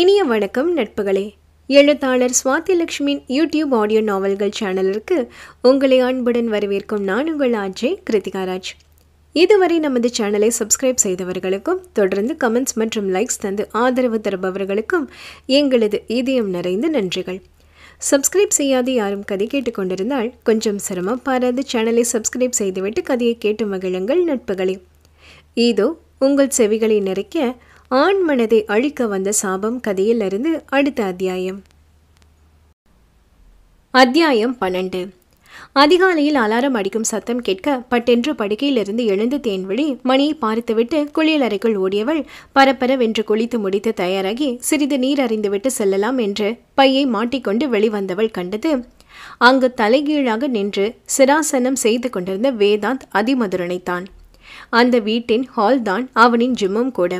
இனிய வணக்கம் நட்புகளே எழுத்தாளர் சுவாதி லட்சுமியின் யூடியூப் ஆடியோ நாவல்கள் சேனலிற்கு உங்களை அன்புடன் வரவேற்கும் நான் உங்கள் ஆர்ஜே கிருத்திகாராஜ் இதுவரை நமது சேனலை சப்ஸ்கிரைப் செய்தவர்களுக்கும் தொடர்ந்து கமெண்ட்ஸ் மற்றும் லைக்ஸ் தந்து ஆதரவு தருபவர்களுக்கும் எங்களது இதயம் நிறைந்த நன்றிகள் சப்ஸ்கிரைப் செய்யாது யாரும் கதை கேட்டுக்கொண்டிருந்தால் கொஞ்சம் சிரமம் பாராது சேனலை சப்ஸ்கிரைப் செய்துவிட்டு கதையை கேட்டு மகிழுங்கள் நட்புகளே இதோ உங்கள் செவிகளை நிறைக்க ஆண் மனதை அழிக்க வந்த சாபம் கதையிலிருந்து அடுத்த அத்தியாயம் அத்தியாயம் பன்னெண்டு அதிகாலையில் அலாரம் அடிக்கும் சத்தம் கேட்க பட்டென்று படுக்கையிலிருந்து எழுந்து தேன்வழி மணியை பார்த்துவிட்டு குளியலறைக்குள் ஓடியவள் பரபரவென்று குளித்து முடித்து தயாராகி சிறிது நீர் அறிந்துவிட்டு செல்லலாம் என்று பையை மாட்டிக்கொண்டு வெளிவந்தவள் கண்டது அங்கு தலைகீழாக நின்று சிராசனம் செய்து கொண்டிருந்த வேதாந்த் அதிமதுரனைத்தான் அந்த வீட்டின் ஹால் தான் அவனின் ஜிம்மும் கூட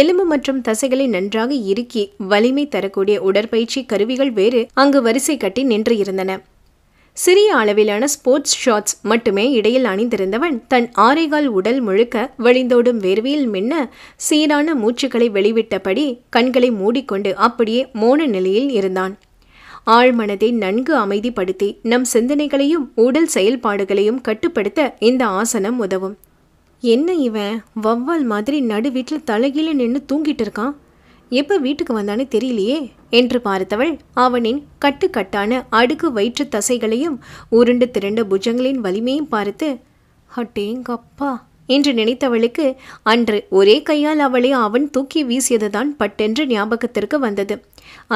எலும்பு மற்றும் தசைகளை நன்றாக இறுக்கி வலிமை தரக்கூடிய உடற்பயிற்சி கருவிகள் வேறு அங்கு வரிசை கட்டி நின்று இருந்தன சிறிய அளவிலான ஸ்போர்ட்ஸ் ஷார்ட்ஸ் மட்டுமே இடையில் அணிந்திருந்தவன் தன் ஆரைகால் உடல் முழுக்க வழிந்தோடும் வேர்வியில் மின்ன சீரான மூச்சுக்களை வெளிவிட்டபடி கண்களை மூடிக்கொண்டு அப்படியே மோன நிலையில் இருந்தான் ஆழ்மனதை நன்கு அமைதிப்படுத்தி நம் சிந்தனைகளையும் உடல் செயல்பாடுகளையும் கட்டுப்படுத்த இந்த ஆசனம் உதவும் என்ன இவன் வவ்வால் மாதிரி நடு வீட்டில் தலைகீழ நின்று தூங்கிட்டு இருக்கான் எப்போ வீட்டுக்கு வந்தானே தெரியலையே என்று பார்த்தவள் அவனின் கட்டுக்கட்டான அடுக்கு வயிற்று தசைகளையும் உருண்டு திரண்ட புஜங்களின் வலிமையும் பார்த்து ஹட்டேங்கப்பா என்று நினைத்தவளுக்கு அன்று ஒரே கையால் அவளை அவன் தூக்கி வீசியதுதான் பட்டென்று ஞாபகத்திற்கு வந்தது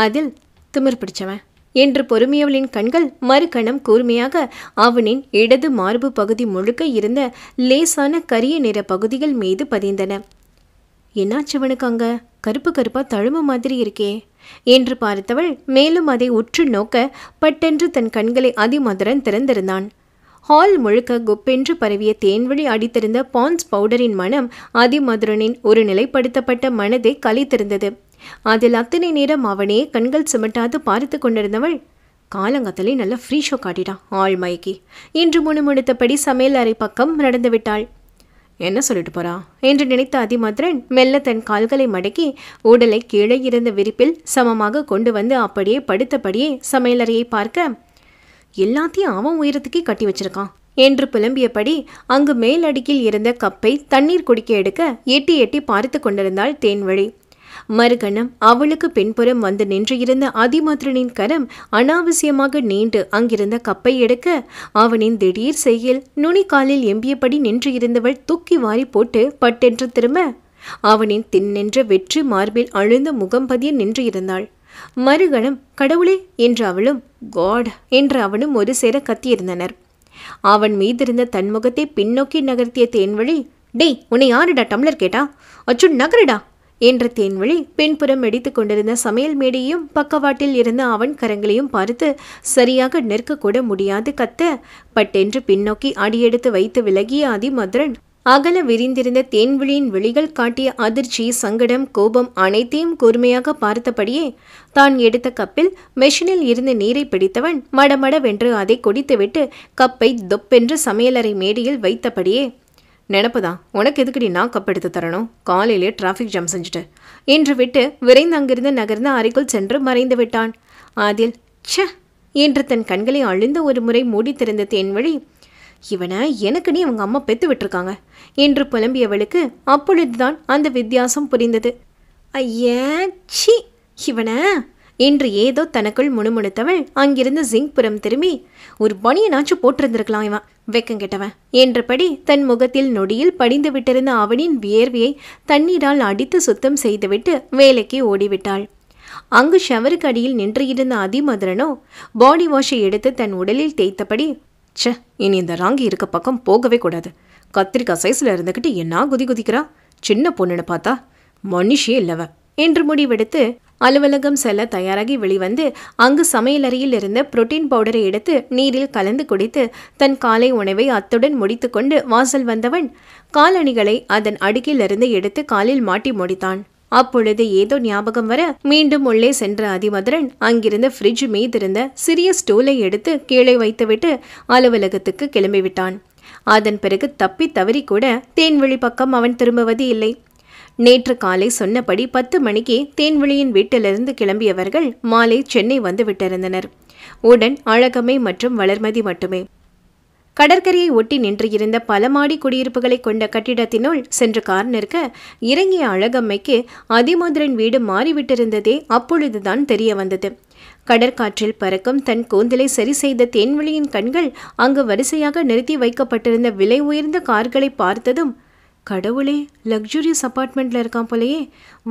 அதில் திமிர் பிடிச்சவன் என்று பொறுமையவளின் கண்கள் மறுகணம் கூர்மையாக அவனின் இடது மார்பு பகுதி முழுக்க இருந்த லேசான கரிய நிற பகுதிகள் மீது பதிந்தன என்னாச்சவனுக்கு அங்க கருப்பு கருப்பா தழும மாதிரி இருக்கே என்று பார்த்தவள் மேலும் அதை உற்று நோக்க பட்டென்று தன் கண்களை அதிமதுரன் திறந்திருந்தான் ஹால் முழுக்க குப்பென்று பரவிய தேன்வழி அடித்திருந்த பான்ஸ் பவுடரின் மனம் அதிமதுரனின் ஒரு நிலைப்படுத்தப்பட்ட மனதை கலித்திருந்தது அதில் அத்தனை நேரம் அவனே கண்கள் சுமட்டாது பார்த்து கொண்டிருந்தவள் காலங்கத்திலே நல்ல ஃப்ரீ ஷோ காட்டிட்டான் ஆள் மயக்கி இன்று முணுமுணுத்தபடி சமையல் அறை பக்கம் நடந்து விட்டாள் என்ன சொல்லிட்டு போறா என்று நினைத்த அதிமதுரன் மெல்ல தன் கால்களை மடக்கி உடலை கீழே இருந்த விரிப்பில் சமமாக கொண்டு வந்து அப்படியே படுத்தபடியே சமையலறையை பார்க்க எல்லாத்தையும் அவன் உயரத்துக்கே கட்டி வச்சிருக்கான் என்று புலம்பியபடி அங்கு மேலடுக்கில் இருந்த கப்பை தண்ணீர் குடிக்க எடுக்க எட்டி எட்டி பார்த்து கொண்டிருந்தாள் தேன்வழி மறுகணம் அவளுக்கு பின்புறம் வந்து நின்றிருந்த அதிமதுரனின் கரம் அனாவசியமாக நீண்டு அங்கிருந்த கப்பை எடுக்க அவனின் திடீர் செயல் நுனிக்காலில் எம்பியபடி நின்றிருந்தவள் தூக்கி வாரி போட்டு பட்டென்று திரும்ப அவனின் தின்னென்ற வெற்றி மார்பில் அழுந்த முகம் பதிய நின்று இருந்தாள் மறுகணம் கடவுளே என்று அவளும் காட் என்று அவனும் ஒரு சேர கத்தியிருந்தனர் அவன் மீதிருந்த தன்முகத்தை பின்னோக்கி நகர்த்திய தேன்வழி டேய் உன்னை யாருடா டம்ளர் கேட்டா அச்சு நகருடா என்ற தேன்வழி பின்புறம் வெடித்து கொண்டிருந்த சமையல் மேடையும் பக்கவாட்டில் இருந்த அவன் கரங்களையும் பார்த்து சரியாக நிற்கக்கூட முடியாது கத்த பட்டென்று பின்னோக்கி அடியெடுத்து வைத்து விலகிய அதிமதுரன் அகல விரிந்திருந்த தேன்விழியின் விழிகள் காட்டிய அதிர்ச்சி சங்கடம் கோபம் அனைத்தையும் கூர்மையாக பார்த்தபடியே தான் எடுத்த கப்பில் மெஷினில் இருந்த நீரை பிடித்தவன் மடமடவென்று அதை குடித்துவிட்டு கப்பை தொப்பென்று சமையலறை மேடையில் வைத்தபடியே நினப்புதான் உனக்கு எதுக்குடி நான் கப் எடுத்து தரணும் காலையிலே டிராஃபிக் ஜாம் செஞ்சுட்டு என்று விட்டு விரைந்து அங்கிருந்து நகர்ந்து அறைக்குள் சென்று மறைந்து விட்டான் அதில் ச்ச என்று தன் கண்களை அழிந்த ஒரு முறை மூடி திறந்த தேன்வழி இவனை நீ அவங்க அம்மா பெத்து விட்டுருக்காங்க என்று புலம்பியவளுக்கு அப்பொழுதுதான் அந்த வித்தியாசம் புரிந்தது ஐயா சி இவனை என்று ஏதோ தனக்குள் முணுமுணுத்தவள் அங்கிருந்து ஜிங் புறம் திரும்பி ஒரு பனியனாச்சும் போட்டிருந்திருக்கலாம் இவன் வெக்கம் கெட்டவன் என்றபடி தன் முகத்தில் நொடியில் படிந்து விட்டிருந்த அவனின் வியர்வியை தண்ணீரால் அடித்து சுத்தம் செய்துவிட்டு வேலைக்கு ஓடிவிட்டாள் அங்கு ஷவருக்கு அடியில் நின்று இருந்த அதிமதுரனோ பாடி வாஷை எடுத்து தன் உடலில் தேய்த்தபடி ச இனி இந்த ராங்கி இருக்க பக்கம் போகவே கூடாது கத்திரிக்காய் சைஸில் இருந்துக்கிட்டு என்ன குதி குதிக்கிறா சின்ன பொண்ணுன்னு பார்த்தா மனுஷே இல்லவ என்று முடிவெடுத்து அலுவலகம் செல்ல தயாராகி வெளிவந்து அங்கு சமையலறையில் இருந்த புரோட்டீன் பவுடரை எடுத்து நீரில் கலந்து குடித்து தன் காலை உணவை அத்துடன் முடித்துக்கொண்டு வாசல் வந்தவன் காலணிகளை அதன் அடுக்கிலிருந்து எடுத்து காலில் மாட்டி முடித்தான் அப்பொழுது ஏதோ ஞாபகம் வர மீண்டும் உள்ளே சென்ற அதிமதுரன் அங்கிருந்த ஃப்ரிட்ஜ் இருந்த சிறிய ஸ்டூலை எடுத்து கீழே வைத்துவிட்டு அலுவலகத்துக்கு கிளம்பிவிட்டான் அதன் பிறகு தப்பி தவறி கூட தேன்வெளி பக்கம் அவன் திரும்புவது இல்லை நேற்று காலை சொன்னபடி பத்து மணிக்கு தேன்வெளியின் வீட்டிலிருந்து கிளம்பியவர்கள் மாலை சென்னை வந்துவிட்டிருந்தனர் உடன் அழகமை மற்றும் வளர்மதி மட்டுமே கடற்கரையை ஒட்டி நின்றிருந்த பல மாடி குடியிருப்புகளை கொண்ட கட்டிடத்தினுள் சென்று கார் நிற்க இறங்கிய அழகம்மைக்கு அதிமதுரன் வீடு மாறிவிட்டிருந்ததே அப்பொழுதுதான் தெரிய வந்தது கடற்காற்றில் பறக்கும் தன் கூந்தலை சரி செய்த தேன்வெளியின் கண்கள் அங்கு வரிசையாக நிறுத்தி வைக்கப்பட்டிருந்த விலை உயர்ந்த கார்களை பார்த்ததும் கடவுளே லக்ஸுரியஸ் அப்பார்ட்மெண்ட்டில் இருக்கான் போலயே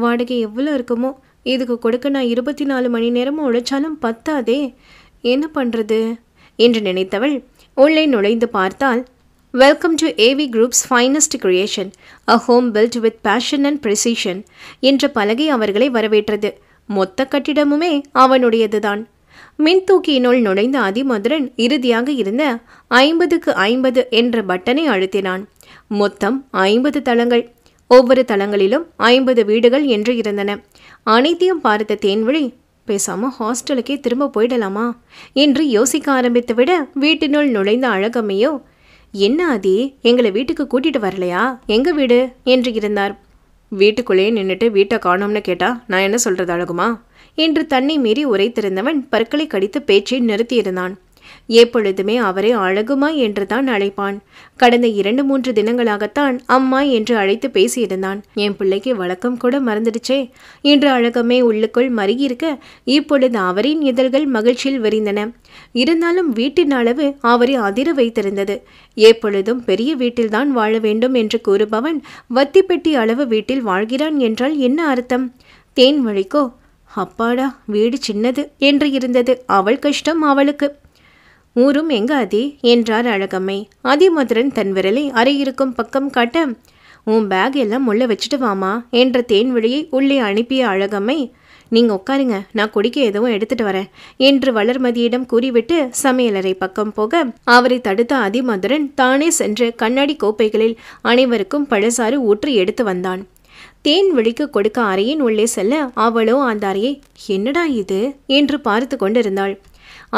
வாடகை எவ்வளோ இருக்குமோ இதுக்கு கொடுக்க நான் இருபத்தி நாலு மணி நேரமும் உழைச்சாலும் பத்தாதே என்ன பண்ணுறது என்று நினைத்தவள் உள்ளே நுழைந்து பார்த்தால் welcome to AV groups finest creation a home built with passion and precision என்ற பலகை அவர்களை வரவேற்றது மொத்த கட்டிடமுமே அவனுடையதுதான் மின்தூக்கியினுள் நுழைந்த அதிமதுரன் இறுதியாக இருந்த ஐம்பதுக்கு ஐம்பது என்ற பட்டனை அழுத்தினான் மொத்தம் ஐம்பது தளங்கள் ஒவ்வொரு தளங்களிலும் ஐம்பது வீடுகள் என்று இருந்தன அனைத்தையும் பார்த்த தேன்வழி பேசாம ஹாஸ்டலுக்கே திரும்ப போயிடலாமா என்று யோசிக்க ஆரம்பித்து விட வீட்டினுள் நுழைந்த அழகம்மையோ என்ன அதே எங்களை வீட்டுக்கு கூட்டிட்டு வரலையா எங்க வீடு என்று இருந்தார் வீட்டுக்குள்ளேயே நின்றுட்டு வீட்டை காணோம்னு கேட்டா நான் என்ன சொல்றது அழகுமா என்று தன்னை மீறி உரைத்திருந்தவன் பற்களை கடித்து பேச்சை நிறுத்தியிருந்தான் எப்பொழுதுமே அவரே அழகுமா என்று தான் அழைப்பான் கடந்த இரண்டு மூன்று தினங்களாகத்தான் அம்மா என்று அழைத்து பேசியிருந்தான் என் பிள்ளைக்கு வழக்கம் கூட மறந்துடுச்சே என்று அழகமே உள்ளுக்குள் மருகியிருக்க இப்பொழுது அவரின் இதழ்கள் மகிழ்ச்சியில் விரிந்தன இருந்தாலும் வீட்டின் அளவு அவரை அதிர வைத்திருந்தது எப்பொழுதும் பெரிய வீட்டில்தான் வாழ வேண்டும் என்று கூறுபவன் வத்தி பெட்டி அளவு வீட்டில் வாழ்கிறான் என்றால் என்ன அர்த்தம் தேன் வழிக்கோ அப்பாடா வீடு சின்னது என்று இருந்தது அவள் கஷ்டம் அவளுக்கு ஊரும் எங்க அதி என்றார் அழகம்மை அதிமதுரன் தன் விரலை அறையிருக்கும் பக்கம் காட்ட உன் பேக் எல்லாம் உள்ள வச்சுட்டு வாமா என்ற தேன்வழியை உள்ளே அனுப்பிய அழகம்மை நீங்கள் உட்காருங்க நான் குடிக்க எதுவும் எடுத்துட்டு வரேன் என்று வளர்மதியிடம் கூறிவிட்டு சமையலறை பக்கம் போக அவரை தடுத்த அதிமதுரன் தானே சென்று கண்ணாடி கோப்பைகளில் அனைவருக்கும் பழசாறு ஊற்றி எடுத்து வந்தான் தேன் விழிக்கு கொடுக்க அறையின் உள்ளே செல்ல அவளோ அந்த அறையை என்னடா இது என்று பார்த்து கொண்டிருந்தாள்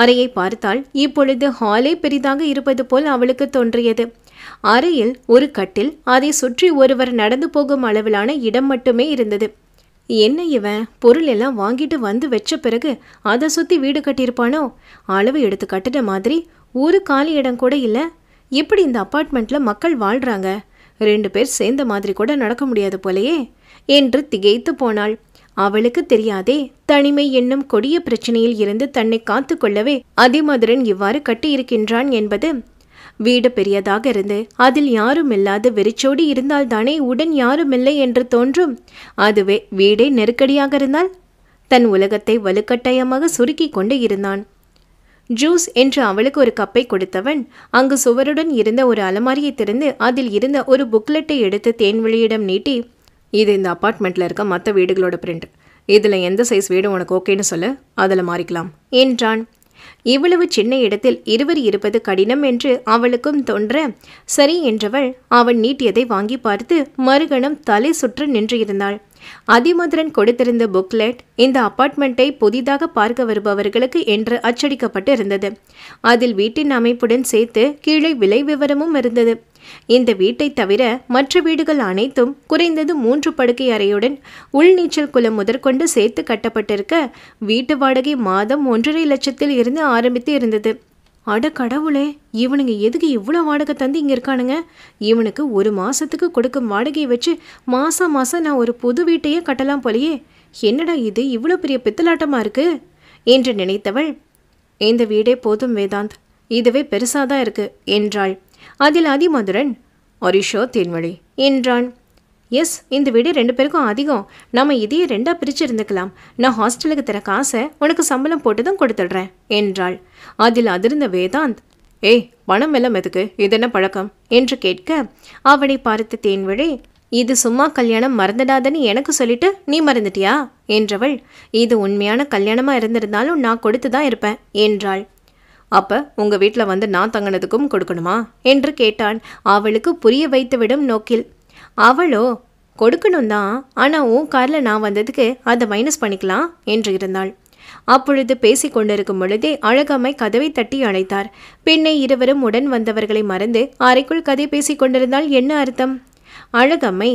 அறையை பார்த்தால் இப்பொழுது ஹாலே பெரிதாக இருப்பது போல் அவளுக்கு தோன்றியது அறையில் ஒரு கட்டில் அதை சுற்றி ஒருவர் நடந்து போகும் அளவிலான இடம் மட்டுமே இருந்தது என்ன இவன் பொருள் எல்லாம் வாங்கிட்டு வந்து வச்ச பிறகு அதை சுற்றி வீடு கட்டியிருப்பானோ அளவு எடுத்து கட்டின மாதிரி ஒரு காலி இடம் கூட இல்லை எப்படி இந்த அப்பார்ட்மெண்ட்டில் மக்கள் வாழ்கிறாங்க ரெண்டு பேர் சேர்ந்த மாதிரி கூட நடக்க முடியாது போலையே என்று திகைத்து போனாள் அவளுக்கு தெரியாதே தனிமை என்னும் கொடிய பிரச்சனையில் இருந்து தன்னை காத்து கொள்ளவே அதிமதுரன் இவ்வாறு கட்டியிருக்கின்றான் என்பது வீடு பெரியதாக இருந்து அதில் யாரும் இல்லாத வெறிச்சோடி இருந்தால் தானே உடன் யாருமில்லை என்று தோன்றும் அதுவே வீடே நெருக்கடியாக இருந்தால் தன் உலகத்தை வலுக்கட்டாயமாக சுருக்கி கொண்டு இருந்தான் ஜூஸ் என்று அவளுக்கு ஒரு கப்பை கொடுத்தவன் அங்கு சுவருடன் இருந்த ஒரு அலமாரியை திறந்து அதில் இருந்த ஒரு புக்லெட்டை எடுத்து தேன்வெளியிடம் நீட்டி இது இந்த அப்பார்ட்மெண்ட்டில் இருக்க மற்ற வீடுகளோட பிரிண்ட் இதில் எந்த சைஸ் வீடு உனக்கு ஓகேன்னு சொல்லு அதில் மாறிக்கலாம் என்றான் இவ்வளவு சின்ன இடத்தில் இருவர் இருப்பது கடினம் என்று அவளுக்கும் தோன்ற சரி என்றவள் அவன் நீட்டியதை வாங்கி பார்த்து மறுகணம் தலை சுற்று நின்று இருந்தாள் அதிமதுரன் கொடுத்திருந்த புக்லெட் இந்த அப்பார்ட்மெண்ட்டை புதிதாக பார்க்க வருபவர்களுக்கு என்று அச்சடிக்கப்பட்டு இருந்தது அதில் வீட்டின் அமைப்புடன் சேர்த்து கீழே விலை விவரமும் இருந்தது இந்த வீட்டை தவிர மற்ற வீடுகள் அனைத்தும் குறைந்தது மூன்று படுக்கை அறையுடன் உள்நீச்சல் குளம் முதற்கொண்டு சேர்த்து கட்டப்பட்டிருக்க வீட்டு வாடகை மாதம் ஒன்றரை லட்சத்தில் இருந்து ஆரம்பித்து இருந்தது அட கடவுளே இவனுங்க எதுக்கு இவ்வளோ வாடகை தந்து இங்கே இருக்கானுங்க இவனுக்கு ஒரு மாதத்துக்கு கொடுக்கும் வாடகையை வச்சு மாதம் மாதம் நான் ஒரு புது வீட்டையே கட்டலாம் போலயே என்னடா இது இவ்வளோ பெரிய பித்தலாட்டமாக இருக்குது என்று நினைத்தவள் இந்த வீடே போதும் வேதாந்த் இதுவே பெருசாக தான் இருக்குது என்றாள் அதில் அதிமதுரன் ஒரிஷோ தேன்மொழி என்றான் எஸ் இந்த வீடு ரெண்டு பேருக்கும் அதிகம் நம்ம இதையே ரெண்டாக பிரித்து இருந்துக்கலாம் நான் ஹாஸ்டலுக்கு தர காசை உனக்கு சம்பளம் போட்டுதான் கொடுத்துடுறேன் என்றாள் அதில் அதிர்ந்த வேதாந்த் ஏய் பணம் எல்லாம் எதுக்கு இதென்ன பழக்கம் என்று கேட்க அவனை பார்த்த தேன்விழி இது சும்மா கல்யாணம் மறந்துடாதன்னு எனக்கு சொல்லிட்டு நீ மறந்துட்டியா என்றவள் இது உண்மையான கல்யாணமாக இருந்திருந்தாலும் நான் கொடுத்து தான் இருப்பேன் என்றாள் அப்ப உங்க வீட்டில் வந்து நான் தங்கினதுக்கும் கொடுக்கணுமா என்று கேட்டான் அவளுக்கு புரிய வைத்துவிடும் நோக்கில் அவளோ கொடுக்கணும் தான் ஆனால் உன் காரில் நான் வந்ததுக்கு அதை மைனஸ் பண்ணிக்கலாம் என்று இருந்தாள் அப்பொழுது பேசி கொண்டிருக்கும் பொழுதே அழகாமை கதவை தட்டி அழைத்தார் பின்னே இருவரும் உடன் வந்தவர்களை மறந்து அறைக்குள் கதை பேசி கொண்டிருந்தால் என்ன அர்த்தம் அழகம்மை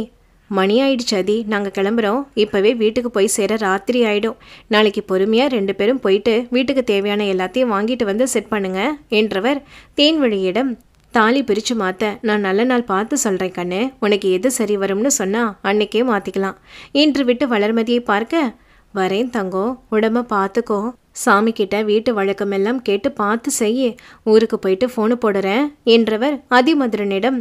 மணி ஆயிடுச்சு அதி நாங்கள் கிளம்புறோம் இப்போவே வீட்டுக்கு போய் சேர ராத்திரி ஆயிடும் நாளைக்கு பொறுமையாக ரெண்டு பேரும் போயிட்டு வீட்டுக்கு தேவையான எல்லாத்தையும் வாங்கிட்டு வந்து செட் பண்ணுங்க என்றவர் தேன்வழியிடம் தாலி பிரித்து மாற்ற நான் நல்ல நாள் பார்த்து சொல்கிறேன் கண்ணு உனக்கு எது சரி வரும்னு சொன்னால் அன்னைக்கே மாற்றிக்கலாம் இன்று விட்டு வளர்மதியை பார்க்க வரேன் தங்கம் உடம்ப பார்த்துக்கோ சாமி கிட்ட வீட்டு வழக்கமெல்லாம் கேட்டு பார்த்து செய்ய ஊருக்கு போயிட்டு ஃபோனு போடுறேன் என்றவர் அதிமதுரனிடம்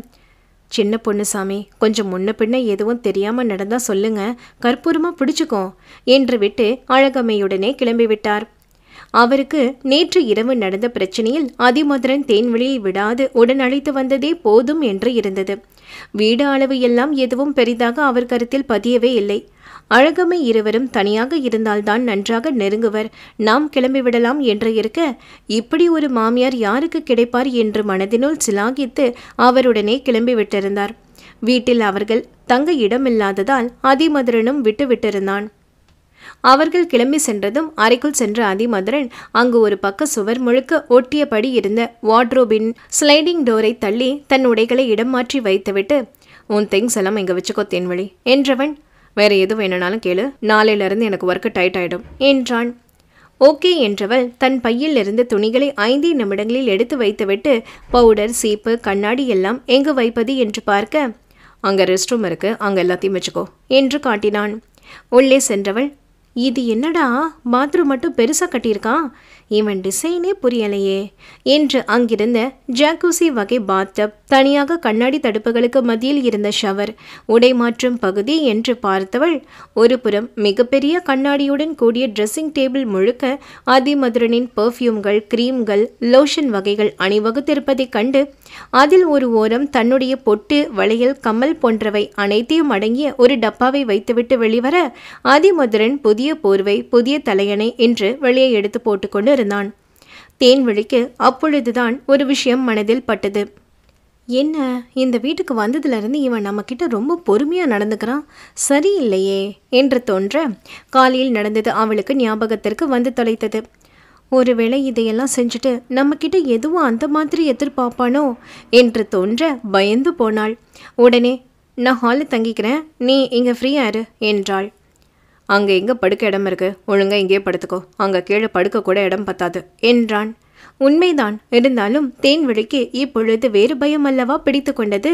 சின்ன பொண்ணு சாமி கொஞ்சம் முன்ன பின்ன எதுவும் தெரியாமல் நடந்தால் சொல்லுங்க கற்பூரமாக பிடிச்சுக்கோ என்று விட்டு அழகம்மையுடனே கிளம்பிவிட்டார் அவருக்கு நேற்று இரவு நடந்த பிரச்சனையில் அதிமதுரன் தேன்வெளியை விடாது உடன் அழைத்து வந்ததே போதும் என்று இருந்தது வீடு அளவு எல்லாம் எதுவும் பெரிதாக அவர் கருத்தில் பதியவே இல்லை அழகமை இருவரும் தனியாக இருந்தால்தான் நன்றாக நெருங்குவர் நாம் கிளம்பிவிடலாம் என்று இருக்க இப்படி ஒரு மாமியார் யாருக்கு கிடைப்பார் என்று மனதினுள் சிலாகித்து அவருடனே கிளம்பிவிட்டிருந்தார் வீட்டில் அவர்கள் தங்க இடமில்லாததால் அதிமதுரனும் விட்டுவிட்டிருந்தான் அவர்கள் கிளம்பி சென்றதும் அறைக்குள் சென்ற அதிமதுரன் அங்கு ஒரு பக்க சுவர் முழுக்க ஒட்டியபடி இருந்த வார்ட்ரோபின் ஸ்லைடிங் டோரை தள்ளி தன் உடைகளை இடம் மாற்றி வைத்துவிட்டு உன் திங்ஸ் எல்லாம் இங்கே வச்சுக்கோ தேன்வழி என்றவன் வேற எது வேணும்னாலும் கேளு நாளையிலிருந்து எனக்கு ஒர்க்கு டைட் ஆகிடும் என்றான் ஓகே என்றவள் தன் பையில் இருந்து துணிகளை ஐந்தே நிமிடங்களில் எடுத்து வைத்துவிட்டு பவுடர் சீப்பு கண்ணாடி எல்லாம் எங்கு வைப்பது என்று பார்க்க அங்கே ரெஸ்ட் ரூம் இருக்குது அங்கே எல்லாத்தையும் வச்சுக்கோ என்று காட்டினான் உள்ளே சென்றவள் இது என்னடா பாத்ரூம் மட்டும் பெருசாக கட்டியிருக்கான் இவன் டிசைனே புரியலையே என்று அங்கிருந்த ஜாக்கூசி வகை பாத்தப் தனியாக கண்ணாடி தடுப்புகளுக்கு மத்தியில் இருந்த ஷவர் உடை மாற்றும் பகுதி என்று பார்த்தவள் ஒரு புறம் மிகப்பெரிய கண்ணாடியுடன் கூடிய ட்ரெஸ்ஸிங் டேபிள் முழுக்க அதிமதுரனின் பெர்ஃப்யூம்கள் கிரீம்கள் லோஷன் வகைகள் அணிவகுத்திருப்பதைக் கண்டு அதில் ஒரு ஓரம் தன்னுடைய பொட்டு வளையல் கம்மல் போன்றவை அனைத்தையும் அடங்கிய ஒரு டப்பாவை வைத்துவிட்டு வெளிவர அதிமதுரன் புதிய போர்வை புதிய தலையணை என்று வெளியே எடுத்து போட்டுக்கொண்டு கொண்டிருந்தான் தேன்வழிக்கு அப்பொழுதுதான் ஒரு விஷயம் மனதில் பட்டது என்ன இந்த வீட்டுக்கு வந்ததுலேருந்து இவன் நம்மக்கிட்ட ரொம்ப பொறுமையாக நடந்துக்கிறான் சரியில்லையே என்று தோன்ற காலையில் நடந்தது அவளுக்கு ஞாபகத்திற்கு வந்து தொலைத்தது ஒருவேளை இதையெல்லாம் செஞ்சுட்டு நம்மக்கிட்ட எதுவும் அந்த மாதிரி எதிர்பார்ப்பானோ என்று தோன்ற பயந்து போனாள் உடனே நான் ஹாலில் தங்கிக்கிறேன் நீ இங்கே ஃப்ரீயாரு இரு என்றாள் அங்கே எங்கே படுக்க இடம் இருக்கு ஒழுங்காக இங்கேயே படுத்துக்கோ அங்கே கீழே படுக்க கூட இடம் பத்தாது என்றான் உண்மைதான் இருந்தாலும் தேன் விழிக்கு இப்பொழுது வேறு பயம் அல்லவா பிடித்து கொண்டது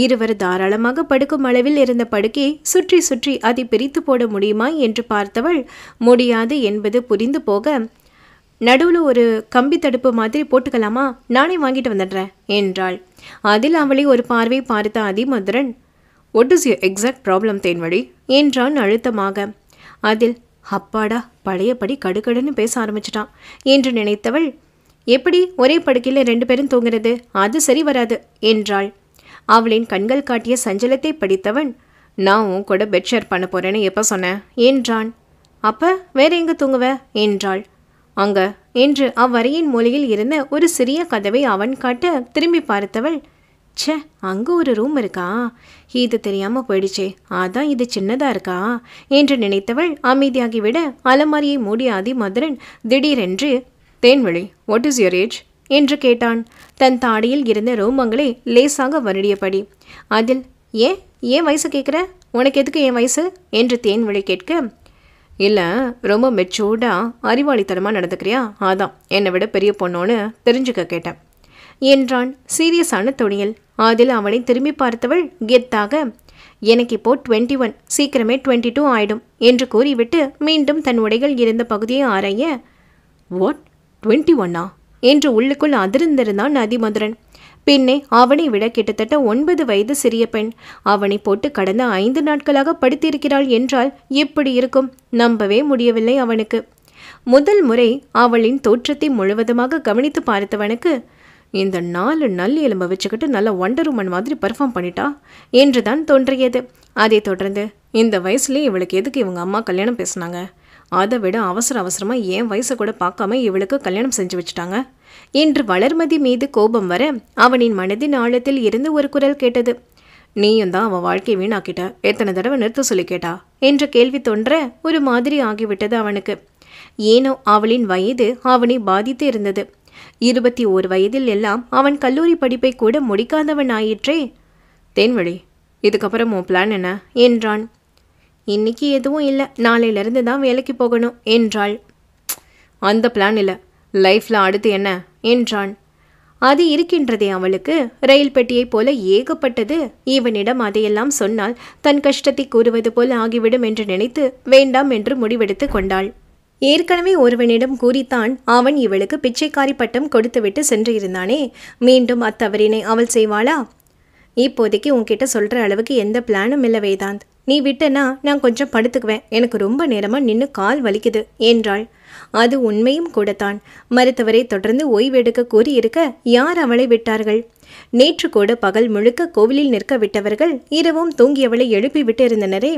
இருவர் தாராளமாக படுக்கும் அளவில் இருந்த படுக்கையை சுற்றி சுற்றி அதை பிரித்து போட முடியுமா என்று பார்த்தவள் முடியாது என்பது புரிந்து போக நடுவில் ஒரு கம்பி தடுப்பு மாதிரி போட்டுக்கலாமா நானே வாங்கிட்டு வந்துடுறேன் என்றாள் அதில் அவளை ஒரு பார்வை பார்த்த Athimudharan what is you exact problem Thenvazhi என்றான் அழுத்தமாக அதில் அப்பாடா பழையபடி கடுக்கடுன்னு பேச ஆரம்பிச்சிட்டான் என்று நினைத்தவள் எப்படி ஒரே படுக்கையில் ரெண்டு பேரும் தூங்குறது அது சரி வராது என்றாள் அவளின் கண்கள் காட்டிய சஞ்சலத்தை படித்தவன் நான் உன் கூட பெட் ஷேர் பண்ண போறேன்னு எப்போ சொன்னேன் என்றான் அப்போ வேற எங்கே தூங்குவ என்றாள் அங்க என்று அவ்வரையின் மூலையில் இருந்த ஒரு சிறிய கதவை அவன் காட்ட திரும்பி பார்த்தவள் ச்சே அங்கே ஒரு ரூம் இருக்கா இது தெரியாமல் போயிடுச்சே அதான் இது சின்னதாக இருக்கா என்று நினைத்தவள் அமைதியாகிவிட அலமாரியை மூடிய அதிமதுரன் திடீரென்று Thenvazhi what is your age என்று கேட்டான் தன் தாடியில் இருந்த ரோமங்களை லேசாக வருடியபடி அதில் ஏன் ஏன் வயசு கேட்குற உனக்கு எதுக்கு ஏன் வயசு என்று தேன்வழி கேட்க இல்லை ரொம்ப மெச்சூர்டாக அறிவாளித்தனமாக நடந்துக்கிறியா அதான் என்னை விட பெரிய பொண்ணோன்னு தெரிஞ்சுக்க கேட்டேன் என்றான் சீரியஸான துணியில் அதில் அவனை திரும்பி பார்த்தவள் கெத்தாக எனக்கு இப்போ டுவெண்ட்டி ஒன் சீக்கிரமே டுவெண்ட்டி டூ ஆயிடும் என்று கூறிவிட்டு மீண்டும் தன் உடைகள் இருந்த பகுதியை ஆராய வாட் டுவெண்ட்டி ஒன்னா என்று உள்ளுக்குள் அதிர்ந்திருந்தான் நதிமதுரன் பின்னே அவனை விட கிட்டத்தட்ட ஒன்பது வயது சிறிய பெண் அவனை போட்டு கடந்த ஐந்து நாட்களாக படுத்திருக்கிறாள் என்றால் எப்படி இருக்கும் நம்பவே முடியவில்லை அவனுக்கு முதல் முறை அவளின் தோற்றத்தை முழுவதுமாக கவனித்து பார்த்தவனுக்கு இந்த நாலு நல் எலும்பை வச்சுக்கிட்டு நல்லா ஒண்டர் உமன் மாதிரி பெர்ஃபார்ம் பண்ணிட்டா என்று தான் தோன்றியது அதை தொடர்ந்து இந்த வயசுலேயே இவளுக்கு எதுக்கு இவங்க அம்மா கல்யாணம் பேசினாங்க அதை விட அவசர அவசரமாக என் வயசை கூட பார்க்காம இவளுக்கு கல்யாணம் செஞ்சு வச்சுட்டாங்க என்று வளர்மதி மீது கோபம் வர அவனின் மனதின் ஆழத்தில் இருந்து ஒரு குரல் கேட்டது நீயும் தான் அவன் வாழ்க்கை வீணாக்கிட்ட எத்தனை தடவை நிறுத்த சொல்லி கேட்டா என்ற கேள்வி தோன்ற ஒரு மாதிரி ஆகிவிட்டது அவனுக்கு ஏனோ அவளின் வயது அவனை பாதித்து இருந்தது இருபத்தி ஓரு வயதில் எல்லாம் அவன் கல்லூரி படிப்பை கூட முடிக்காதவன் ஆயிற்றே தேன்வழி இதுக்கப்புறம் உன் பிளான் என்ன என்றான் இன்னைக்கு எதுவும் இல்லை நாளையிலேருந்து தான் வேலைக்கு போகணும் என்றாள் அந்த பிளான் இல்லை லைஃப்பில் அடுத்து என்ன என்றான் அது இருக்கின்றதே அவளுக்கு ரயில் பெட்டியைப் போல ஏகப்பட்டது இவனிடம் அதையெல்லாம் சொன்னால் தன் கஷ்டத்தை கூறுவது போல் ஆகிவிடும் என்று நினைத்து வேண்டாம் என்று முடிவெடுத்து கொண்டாள் ஏற்கனவே ஒருவனிடம் கூறித்தான் அவன் இவளுக்கு பிச்சைக்காரி பட்டம் கொடுத்துவிட்டு சென்று இருந்தானே மீண்டும் அத்தவறினை அவள் செய்வாளா இப்போதைக்கு உன்கிட்ட சொல்கிற அளவுக்கு எந்த பிளானும் இல்லை வேதாந்த் நீ விட்டனா நான் கொஞ்சம் படுத்துக்குவேன் எனக்கு ரொம்ப நேரமாக நின்று கால் வலிக்குது என்றாள் அது உண்மையும் கூடத்தான் மருத்துவரை தொடர்ந்து ஓய்வெடுக்க கூறியிருக்க யார் அவளை விட்டார்கள் நேற்று கூட பகல் முழுக்க கோவிலில் நிற்க விட்டவர்கள் இரவும் தூங்கியவளை எழுப்பி விட்டிருந்தனரே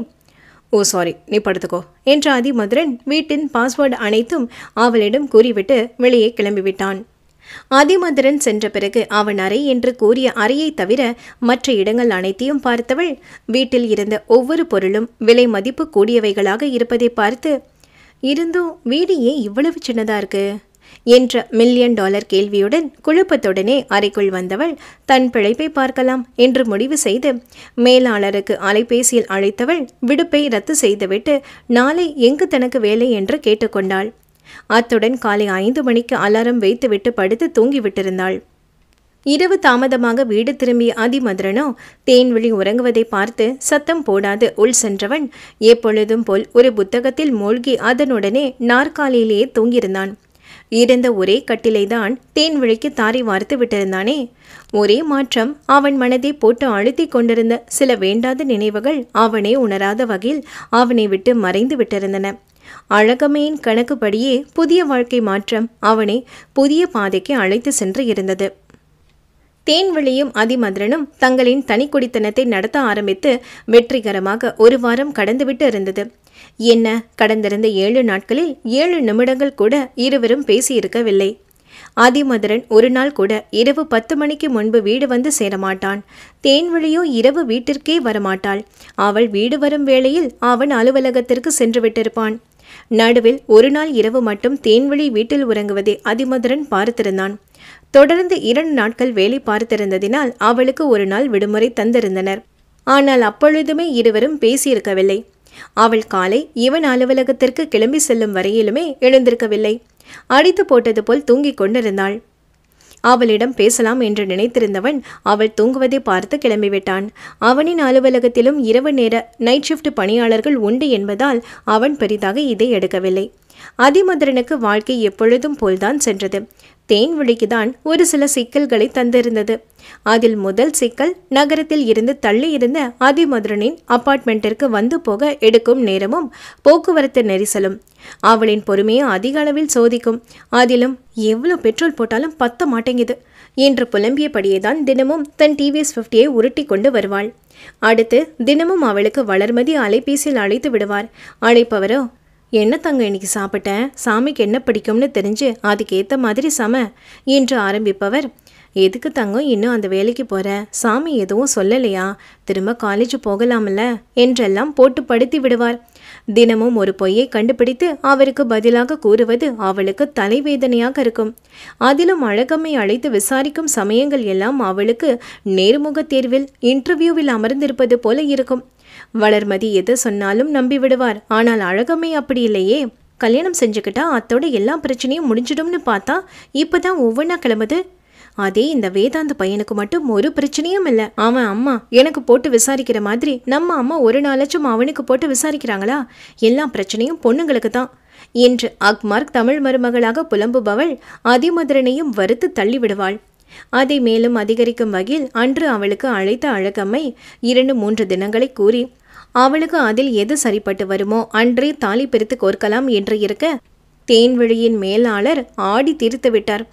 ஓ சாரி நீ படுத்துக்கோ என்ற அதிமதுரன் வீட்டின் பாஸ்வேர்டு அனைத்தும் அவளிடம் கூறிவிட்டு வெளியே கிளம்பிவிட்டான் அதிமதுரன் சென்ற பிறகு அவன் அறை என்று கூறிய அறையை தவிர மற்ற இடங்கள் அனைத்தையும் பார்த்தவள் வீட்டில் இருந்த ஒவ்வொரு பொருளும் விலை மதிப்பு கூடியவைகளாக இருப்பதை பார்த்து இருந்தும் வீடு ஏன் இவ்வளவு சின்னதாக இருக்கு என்ற மில்லியன் டாலர் கேள்வியுடன் குழப்பத்துடனே அறைக்குள் வந்தவள் தன் பிழைப்பை பார்க்கலாம் என்று முடிவு செய்து மேலாளருக்கு அலைபேசியில் அழைத்தவள் விடுப்பை ரத்து செய்துவிட்டு நாளை எங்கு தனக்கு வேலை என்று கேட்டுக்கொண்டாள் அத்துடன் காலை ஐந்து மணிக்கு அலாரம் வைத்துவிட்டு படுத்து தூங்கிவிட்டிருந்தாள் இரவு தாமதமாக வீடு திரும்பிய அதிமதுரனோ தேன்வழி உறங்குவதை பார்த்து சத்தம் போடாது உள் சென்றவன் எப்பொழுதும் போல் ஒரு புத்தகத்தில் மூழ்கி அதனுடனே நாற்காலியிலேயே தூங்கியிருந்தான் இருந்த ஒரே கட்டிலைதான் தேன் விழிக்கு தாரை வார்த்து விட்டிருந்தானே ஒரே மாற்றம் அவன் மனதை போட்டு அழுத்தி கொண்டிருந்த சில வேண்டாத நினைவுகள் அவனே உணராத வகையில் அவனை விட்டு மறைந்து விட்டிருந்தன அழகமையின் கணக்குப்படியே புதிய வாழ்க்கை மாற்றம் அவனை புதிய பாதைக்கு அழைத்து சென்று இருந்தது தேன்வெளியும் அதிமதுரனும் தங்களின் தனிக்குடித்தனத்தை நடத்த ஆரம்பித்து வெற்றிகரமாக ஒரு வாரம் கடந்துவிட்டு இருந்தது என்ன கடந்திருந்த ஏழு நாட்களில் ஏழு நிமிடங்கள் கூட இருவரும் பேசியிருக்கவில்லை ஆதிமதுரன் ஒரு நாள் கூட இரவு பத்து மணிக்கு முன்பு வீடு வந்து சேரமாட்டான் தேன்வழியோ இரவு வீட்டிற்கே வரமாட்டாள் அவள் வீடு வரும் வேளையில் அவன் அலுவலகத்திற்கு சென்று விட்டிருப்பான் நடுவில் ஒரு நாள் இரவு மட்டும் தேன்வழி வீட்டில் உறங்குவதை அதிமதுரன் பார்த்திருந்தான் தொடர்ந்து இரண்டு நாட்கள் வேலை பார்த்திருந்ததினால் அவளுக்கு ஒரு நாள் விடுமுறை தந்திருந்தனர் ஆனால் அப்பொழுதுமே இருவரும் பேசியிருக்கவில்லை அவள் காலை இவன் அலுவலகத்திற்கு கிளம்பி செல்லும் வரையிலுமே எழுந்திருக்கவில்லை அடித்து போட்டது போல் தூங்கிக் கொண்டிருந்தாள் அவளிடம் பேசலாம் என்று நினைத்திருந்தவன் அவள் தூங்குவதை பார்த்து கிளம்பிவிட்டான் அவனின் அலுவலகத்திலும் இரவு நேர நைட் ஷிஃப்ட் பணியாளர்கள் உண்டு என்பதால் அவன் பெரிதாக இதை எடுக்கவில்லை அதிமதுரனுக்கு வாழ்க்கை எப்பொழுதும் போல்தான் சென்றது தேன்வழிக்குதான் ஒரு சில சிக்கல்களை தந்திருந்தது அதில் முதல் சிக்கல் நகரத்தில் இருந்து தள்ளி இருந்த அதிமதுரனின் அப்பார்ட்மெண்ட்டிற்கு வந்து போக எடுக்கும் நேரமும் போக்குவரத்து நெரிசலும் அவளின் பொறுமையை அதிக அளவில் சோதிக்கும் அதிலும் எவ்வளோ பெட்ரோல் போட்டாலும் பத்த மாட்டேங்குது என்று புலம்பியபடியே தான் தினமும் தன் டிவிஎஸ் ஃபிஃப்டியை உருட்டி கொண்டு வருவாள் அடுத்து தினமும் அவளுக்கு வளர்மதி அலைபேசியில் அழைத்து விடுவார் அழைப்பவரோ என்ன தங்க இன்னைக்கு சாப்பிட்டேன் சாமிக்கு என்ன பிடிக்கும்னு தெரிஞ்சு அதுக்கேற்ற மாதிரி சம என்று ஆரம்பிப்பவர் எதுக்கு தங்கம் இன்னும் அந்த வேலைக்கு போகிற சாமி எதுவும் சொல்லலையா திரும்ப காலேஜ் போகலாம்ல என்றெல்லாம் போட்டு படுத்தி விடுவார் தினமும் ஒரு பொய்யை கண்டுபிடித்து அவருக்கு பதிலாக கூறுவது அவளுக்கு தலைவேதனையாக இருக்கும் அதிலும் அழகம்மை அழைத்து விசாரிக்கும் சமயங்கள் எல்லாம் அவளுக்கு நேர்முக தேர்வில் இன்டர்வியூவில் அமர்ந்திருப்பது போல இருக்கும் வளர்மதி எது சொன்னாலும் நம்பி விடுவார் ஆனால் அழகமே அப்படி இல்லையே கல்யாணம் செஞ்சுக்கிட்டா அத்தோட எல்லா பிரச்சனையும் முடிஞ்சிடும்னு பார்த்தா இப்போ தான் ஒவ்வொன்றா கிளம்புது அதே இந்த வேதாந்த பையனுக்கு மட்டும் ஒரு பிரச்சனையும் இல்லை அவன் அம்மா எனக்கு போட்டு விசாரிக்கிற மாதிரி நம்ம அம்மா ஒரு நாளாச்சும் அவனுக்கு போட்டு விசாரிக்கிறாங்களா எல்லா பிரச்சனையும் பொண்ணுங்களுக்கு தான் என்று அக்மார்க் தமிழ் மருமகளாக புலம்புபவள் அதிமதுரனையும் வறுத்து தள்ளிவிடுவாள் அதை மேலும் அதிகரிக்கும் வகையில் அன்று அவளுக்கு அழைத்த அழகம்மை இரண்டு மூன்று தினங்களை கூறி அவளுக்கு அதில் எது சரிப்பட்டு வருமோ அன்றே தாலி பிரித்து கோர்க்கலாம் என்று இருக்க தேன்வழியின் மேலாளர் ஆடி தீர்த்து விட்டார்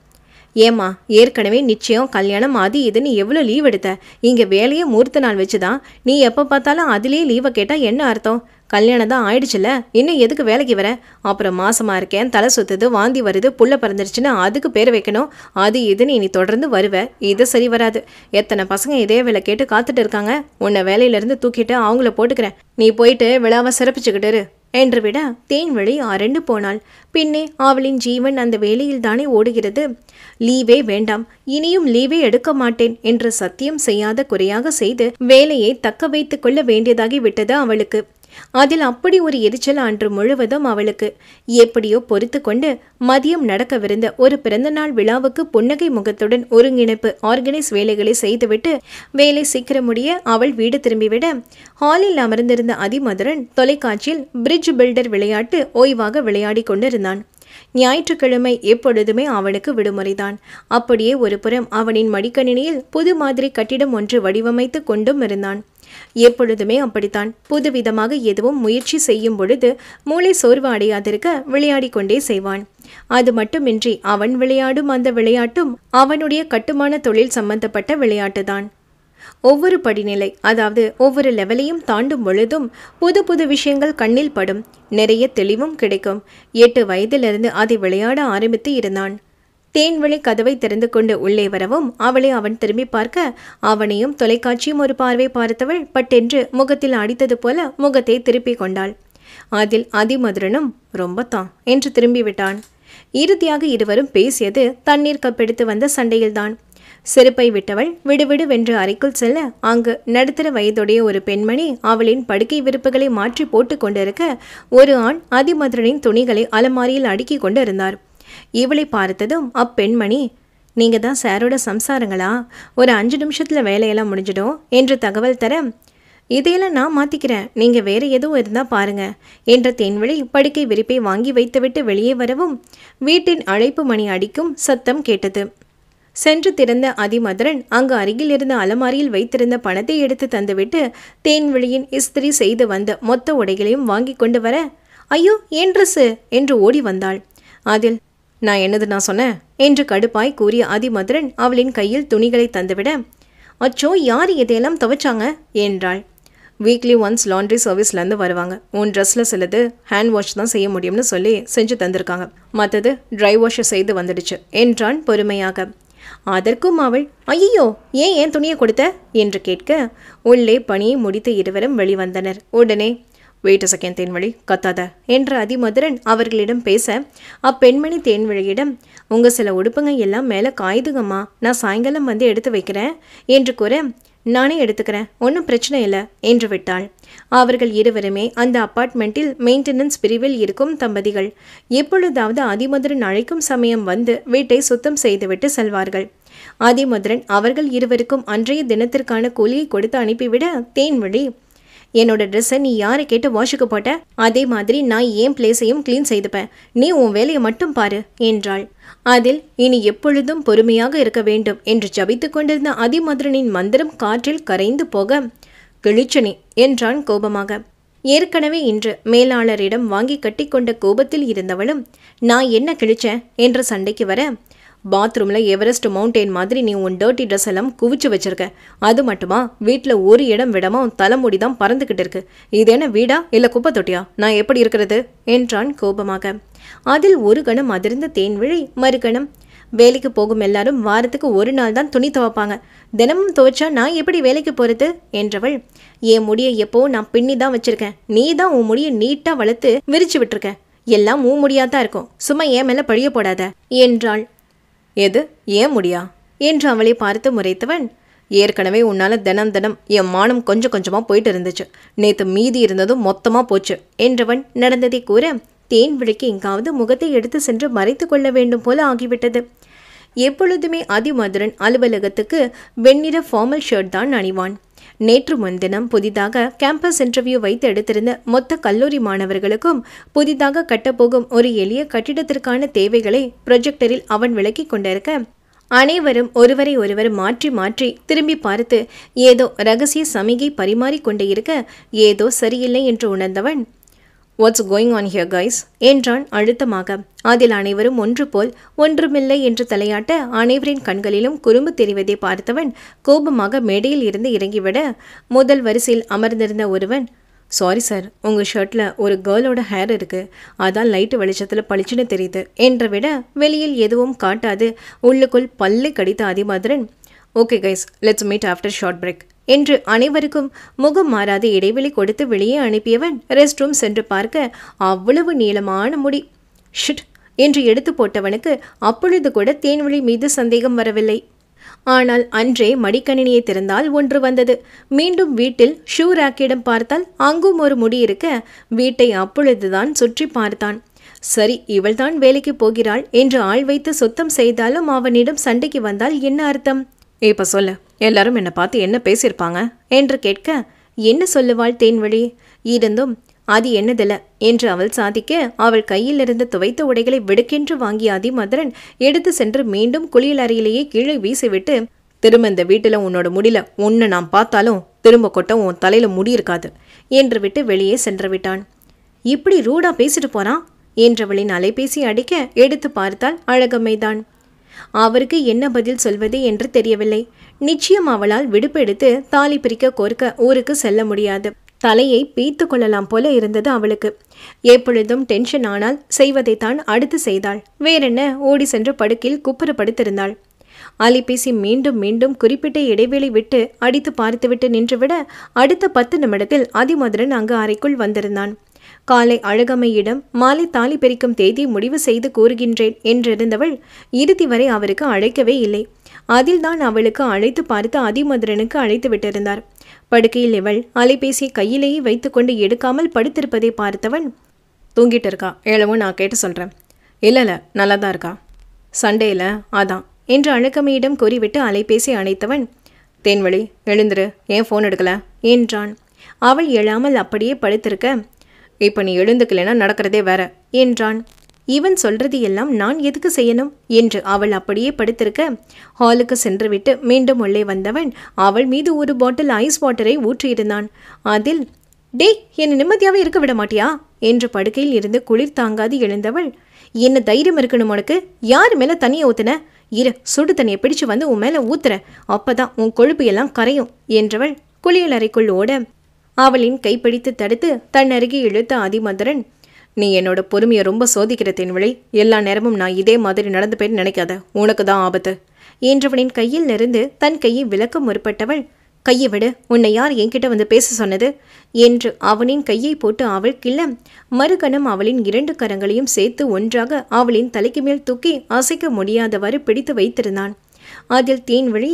ஏமா ஏற்கனவே நிச்சயம் கல்யாணம் அது இதுன்னு எவ்வளோ லீவ் எடுத்த இங்கே வேலையை மூர்த்த நாள் வச்சுதான் நீ எப்போ பார்த்தாலும் அதிலே லீவை கேட்டால் என்ன அர்த்தம் கல்யாணம் தான் ஆயிடுச்சுல இன்னும் எதுக்கு வேலைக்கு வர அப்புறம் மாசமாக இருக்கேன் தலை சுத்துது வாந்தி வருது புள்ள பறந்துருச்சுன்னா அதுக்கு பேர் வைக்கணும் அது இதுன்னு இனி தொடர்ந்து வருவ இது சரி வராது எத்தனை பசங்க இதே வேலை கேட்டு காத்துட்டு இருக்காங்க உன்னை வேலையிலேருந்து தூக்கிட்டு அவங்கள போட்டுக்கிறேன் நீ போயிட்டு விழாவை சிறப்பிச்சுக்கிட்டு என்று விட தேன் வழி அரண்டு போனாள் பின்னே அவளின் ஜீவன் அந்த வேலையில் தானே ஓடுகிறது லீவே வேண்டாம் இனியும் லீவே எடுக்க மாட்டேன் என்று சத்தியம் செய்யாத குறையாக செய்து வேலையை தக்க வைத்துக் கொள்ள வேண்டியதாகி விட்டது அவளுக்கு அதில் அப்படி ஒரு எரிச்சல் அன்று முழுவதும் அவளுக்கு எப்படியோ பொறுத்து கொண்டு மதியம் நடக்கவிருந்த ஒரு பிறந்தநாள் விழாவுக்கு புன்னகை முகத்துடன் ஒருங்கிணைப்பு ஆர்கனைஸ் வேலைகளை செய்துவிட்டு வேலை சீக்கிரம் முடிய அவள் வீடு திரும்பிவிட ஹாலில் அமர்ந்திருந்த அதிமதுரன் தொலைக்காட்சியில் பிரிட்ஜ் பில்டர் விளையாட்டு ஓய்வாக விளையாடி கொண்டிருந்தான் ஞாயிற்றுக்கிழமை எப்பொழுதுமே அவனுக்கு விடுமுறைதான் அப்படியே ஒருபுறம் அவனின் மடிக்கணினியில் புது மாதிரி கட்டிடம் ஒன்று வடிவமைத்து கொண்டும் இருந்தான் எப்பொழுதுமே அப்படித்தான் புதுவிதமாக எதுவும் முயற்சி செய்யும் பொழுது மூளை சோர்வு அடையாதிருக்க விளையாடி கொண்டே செய்வான் அது மட்டுமின்றி அவன் விளையாடும் அந்த விளையாட்டும் அவனுடைய கட்டுமான தொழில் சம்பந்தப்பட்ட விளையாட்டுதான் ஒவ்வொரு படிநிலை அதாவது ஒவ்வொரு லெவலையும் தாண்டும் பொழுதும் புது புது விஷயங்கள் கண்ணில் படும் நிறைய தெளிவும் கிடைக்கும் எட்டு வயதிலிருந்து அதை விளையாட ஆரம்பித்து இருந்தான் தேன்வழி கதவை திறந்து கொண்டு உள்ளே வரவும் அவளை அவன் திரும்பி பார்க்க அவனையும் தொலைக்காட்சியும் ஒரு பார்வை பார்த்தவள் பட்டென்று முகத்தில் அடித்தது போல முகத்தை திருப்பி கொண்டாள் அதில் அதிமதுரனும் ரொம்ப தான் என்று திரும்பிவிட்டான் இறுதியாக இருவரும் பேசியது தண்ணீர் கப்பெடுத்து வந்த சண்டையில்தான் செருப்பை விட்டவள் விடுவிடு வென்று அறைக்குள் செல்ல அங்கு நடுத்தர வயதுடைய ஒரு பெண்மணி அவளின் படுக்கை விருப்புகளை மாற்றி போட்டுக் கொண்டிருக்க ஒரு ஆண் அதிமதுரனின் துணிகளை அலமாரியில் அடுக்கிக் கொண்டு இருந்தார் இவளை பார்த்ததும் அப்பெண்மணி நீங்கள் தான் சாரோட சம்சாரங்களா ஒரு அஞ்சு நிமிஷத்தில் வேலையெல்லாம் முடிஞ்சிடும் என்று தகவல் தர இதையெல்லாம் நான் மாற்றிக்கிறேன் நீங்கள் வேறு எதுவும் இருந்தால் பாருங்கள் என்ற தேன்வழி படுக்கை விரிப்பை வாங்கி வைத்துவிட்டு வெளியே வரவும் வீட்டின் அழைப்பு மணி அடிக்கும் சத்தம் கேட்டது சென்று திறந்த அதிமதுரன் அங்கு அருகில் இருந்த அலமாரியில் வைத்திருந்த பணத்தை எடுத்து தந்துவிட்டு தேன்வெளியின் இஸ்திரி செய்து வந்த மொத்த உடைகளையும் வாங்கி கொண்டு வர ஐயோ ஏன் ட்ரெஸ்ஸு என்று ஓடி வந்தாள் அதில் நான் என்னது நான் சொன்னேன் என்று கடுப்பாய் கூறிய அதிமதுரன் அவளின் கையில் துணிகளை தந்துவிட அச்சோ யார் இதையெல்லாம் துவைச்சாங்க என்றாள் வீக்லி ஒன்ஸ் லாண்ட்ரி சர்வீஸ்லேருந்து வருவாங்க உன் ட்ரெஸ்ஸில் சிலது ஹேண்ட் வாஷ் தான் செய்ய முடியும்னு சொல்லி செஞ்சு தந்திருக்காங்க மற்றது ட்ரை வாஷை செய்து வந்துடுச்சு என்றான் பொறுமையாக அதற்கும் அவள் ஐயோ ஏன் ஏன் துணியை கொடுத்த என்று கேட்க உள்ளே பணியை முடித்து இருவரும் வெளிவந்தனர் உடனே வெயிட் அ செகண்ட் தேன்வழி கத்தாத என்ற அதிமதுரன் அவர்களிடம் பேச அப்பெண்மணி தேன்வழியிடம் உங்கள் சில உடுப்புங்க எல்லாம் மேலே காயுதுங்கம்மா நான் சாயங்காலம் வந்து எடுத்து வைக்கிறேன் என்று கூற நானே எடுத்துக்கிறேன் ஒன்றும் பிரச்சனை இல்லை என்று விட்டாள் அவர்கள் இருவருமே அந்த அப்பார்ட்மெண்ட்டில் மெயின்டெனன்ஸ் பிரிவில் இருக்கும் தம்பதிகள் எப்பொழுதாவது அதிமதுரன் அழைக்கும் சமயம் வந்து வீட்டை சுத்தம் செய்துவிட்டு செல்வார்கள் அதிமதுரன் அவர்கள் இருவருக்கும் அன்றைய தினத்திற்கான கூலியை கொடுத்து அனுப்பிவிட தேன்வழி என்னோட ட்ரெஸ்ஸை நீ யாரை கேட்டு வாஷுக்கு போட்ட அதே மாதிரி நான் ஏன் பிளேஸையும் க்ளீன் செய்துப்பேன் நீ உன் வேலையை மட்டும் பாரு என்றாள் அதில் இனி எப்பொழுதும் பொறுமையாக இருக்க வேண்டும் என்று ஜபித்து கொண்டிருந்த அதிமதுரனின் மந்திரம் காற்றில் கரைந்து போக கிழிச்சனி என்றான் கோபமாக ஏற்கனவே இன்று மேலாளரிடம் வாங்கி கட்டிக்கொண்ட கோபத்தில் இருந்தவளும் நான் என்ன கிழிச்சேன் என்ற சண்டைக்கு வர பாத்ரூமில் எவரெஸ்ட் மவுண்டெயின் மாதிரி நீ உன் டர்ட்டி ட்ரெஸ் எல்லாம் குவிச்சு வச்சிருக்க அது மட்டுமா வீட்டில் ஒரு இடம் விடமா உன் தலைமுடி தான் பறந்துக்கிட்டு இருக்கு இது என்ன வீடா இல்லை குப்பை தொட்டியா நான் எப்படி இருக்கிறது என்றான் கோபமாக அதில் ஒரு கணம் அதிர்ந்த தேன் விழி மறுகணம் வேலைக்கு போகும் எல்லாரும் வாரத்துக்கு ஒரு நாள் தான் துணி துவைப்பாங்க தினமும் துவைச்சா நான் எப்படி வேலைக்கு போகிறது என்றவள் என் முடியை எப்போவும் நான் பின்னி தான் வச்சிருக்கேன் நீ தான் உன் முடியை நீட்டாக வளர்த்து விரிச்சு விட்டுருக்க எல்லாம் உன் முடியாதான் இருக்கும் சும்மா ஏன் மேலே பழிய போடாத என்றாள் எது ஏன் முடியா என்று அவளை பார்த்து முறைத்தவன் ஏற்கனவே உன்னால் தினம் தினம் என் மானம் கொஞ்சம் கொஞ்சமாக போயிட்டு இருந்துச்சு நேற்று மீதி இருந்ததும் மொத்தமாக போச்சு என்றவன் நடந்ததை கூற தேன் விழிக்கு எங்காவது முகத்தை எடுத்து சென்று மறைத்து கொள்ள வேண்டும் போல ஆகிவிட்டது எப்பொழுதுமே அதிமதுரன் அலுவலகத்துக்கு வெண்ணிற ஃபார்மல் ஷர்ட் தான் அணிவான் நேற்று முன்தினம் புதிதாக கேம்பஸ் இன்டர்வியூ வைத்து எடுத்திருந்த மொத்த கல்லூரி மாணவர்களுக்கும் புதிதாக கட்டப்போகும் ஒரு எளிய கட்டிடத்திற்கான தேவைகளை ப்ரொஜெக்டரில் அவன் விளக்கி கொண்டிருக்க அனைவரும் ஒருவரை ஒருவர் மாற்றி மாற்றி திரும்பி பார்த்து ஏதோ ரகசிய சமிகை பரிமாறிக்கொண்டே இருக்க ஏதோ சரியில்லை என்று உணர்ந்தவன் what's going on here guys என்றான் அழுத்தமாக அதில் அனைவரும் ஒன்று போல் ஒன்றுமில்லை என்று தலையாட்ட அனைவரின் கண்களிலும் குறும்பு தெரிவதை பார்த்தவன் கோபமாக மேடையில் இருந்து இறங்கிவிட முதல் வரிசையில் அமர்ந்திருந்த ஒருவன் சாரி சார் உங்கள் ஷர்ட்டில் ஒரு கேர்ளோட ஹேர் இருக்குது அதான் லைட்டு வெளிச்சத்தில் பளிச்சுன்னு தெரியுது என்ற விட வெளியில் எதுவும் காட்டாது உள்ளுக்குள் பல்லை கடித்த Athimadhiran okay guys let's meet after short break என்று அனைவருக்கும் முகம் மாறாத இடைவெளி கொடுத்து வெளியே அனுப்பியவன் ரெஸ்ட் ரூம் சென்று பார்க்க அவ்வளவு நீளமான முடி ஷிட் என்று எடுத்து போட்டவனுக்கு அப்பொழுது கூட தேன்வழி மீது சந்தேகம் வரவில்லை ஆனால் அன்றே மடிக்கணினியை திறந்தால் ஒன்று வந்தது மீண்டும் வீட்டில் ஷூ ராக்கிடம் பார்த்தால் அங்கும் ஒரு முடி இருக்க வீட்டை அப்பொழுதுதான் சுற்றி பார்த்தான் சரி இவள்தான் வேலைக்கு போகிறாள் என்று ஆள் வைத்து சுத்தம் செய்தாலும் அவனிடம் சண்டைக்கு வந்தால் என்ன அர்த்தம் ஏப்ப சொல்ல எல்லாரும் என்னை பார்த்து என்ன பேசியிருப்பாங்க என்று கேட்க என்ன சொல்லுவாள் தேன்வழி இருந்தும் அது என்னதில்ல என்று அவள் சாதிக்க அவள் கையில் இருந்து துவைத்த உடைகளை வெடுக்கென்று வாங்கிய அதிமதுரன் எடுத்து சென்று மீண்டும் குளியல் அறையிலேயே கீழே வீசிவிட்டு திரும்ப இந்த வீட்டில் உன்னோட முடியல ஒன்று நான் பார்த்தாலும் திரும்ப கொட்ட உன் தலையில் முடியிருக்காது என்று விட்டு வெளியே சென்று விட்டான் இப்படி ரூடா பேசிட்டு போனா என்றவளின் அலைபேசி அடிக்க எடுத்து பார்த்தால் அழகமைதான் அவருக்கு என்ன பதில் சொல்வது என்று தெரியவில்லை நிச்சயம் அவளால் விடுப்பெடுத்து தாலி பிரிக்க கோர்க்க ஊருக்கு செல்ல முடியாது தலையை பீத்து கொள்ளலாம் போல இருந்தது அவளுக்கு எப்பொழுதும் டென்ஷன் ஆனால் செய்வதைத்தான் அடுத்து செய்தாள் வேறென்ன ஓடி சென்று படுக்கில் குப்புற படுத்திருந்தாள் அலைபேசி மீண்டும் மீண்டும் குறிப்பிட்ட இடைவெளி விட்டு அடித்து பார்த்துவிட்டு நின்றுவிட அடுத்த பத்து நிமிடத்தில் அதிமதுரன் அங்கு அறைக்குள் வந்திருந்தான் காலை அழகமையிடம் மாலை தாலி பிரிக்கும் தேதி முடிவு செய்து கூறுகின்றேன் என்றிருந்தவள் இறுதி வரை அவருக்கு அழைக்கவே இல்லை அதில்தான் அவளுக்கு அழைத்து பார்த்து அதிமதுரனுக்கு அழைத்து விட்டிருந்தார் படுக்கையில் இவள் அலைபேசியை கையிலேயே வைத்துக்கொண்டு எடுக்காமல் படுத்திருப்பதை பார்த்தவன் தூங்கிட்டு இருக்கா எழவும் நான் கேட்டு சொல்கிறேன் இல்லை இல்லை நல்லா தான் இருக்கா சண்டேல அதான் என்று அணுக்கமையிடம் கூறிவிட்டு அலைபேசி அணைத்தவன் தேன்வழி எழுந்துரு ஏன் ஃபோன் எடுக்கல என்றான் அவள் எழாமல் அப்படியே படுத்திருக்க இப்போ நீ எழுந்துக்கலைன்னா நடக்கிறதே வேற என்றான் இவன் சொல்றது எல்லாம் நான் எதுக்கு செய்யணும் என்று அவள் அப்படியே படுத்திருக்க ஹாலுக்கு சென்றுவிட்டு மீண்டும் உள்ளே வந்தவன் அவள் மீது ஒரு பாட்டில் ஐஸ் வாட்டரை ஊற்றியிருந்தான் அதில் டே என்னை நிம்மதியாகவே இருக்க விட மாட்டியா என்று படுக்கையில் இருந்து குளிர் தாங்காது எழுந்தவள் என்ன தைரியம் இருக்கணும் உனக்கு யார் மேலே தண்ணியை ஊத்துன இரு சுடு தண்ணியை பிடிச்சு வந்து உன் மேலே ஊத்துற அப்பதான் உன் கொழுப்பு எல்லாம் கரையும் என்றவள் குளியலறைக்குள் ஓட அவளின் கைப்பிடித்து தடுத்து தன் அருகே இழுத்த ஆதிமந்திரன் நீ என்னோட பொறுமையை ரொம்ப சோதிக்கிற தேன்வழி எல்லா நேரமும் நான் இதே மாதிரி நடந்து போய் நினைக்காத உனக்கு தான் ஆபத்து என்றவனின் கையில் இருந்து தன் கையை விளக்க முற்பட்டவள் கையை விடு உன்னை யார் என்கிட்ட வந்து பேச சொன்னது என்று அவனின் கையை போட்டு அவள் கிள்ள மறுகணம் அவளின் இரண்டு கரங்களையும் சேர்த்து ஒன்றாக அவளின் தலைக்கு மேல் தூக்கி அசைக்க முடியாதவாறு பிடித்து வைத்திருந்தான் அதில் தேன்வழி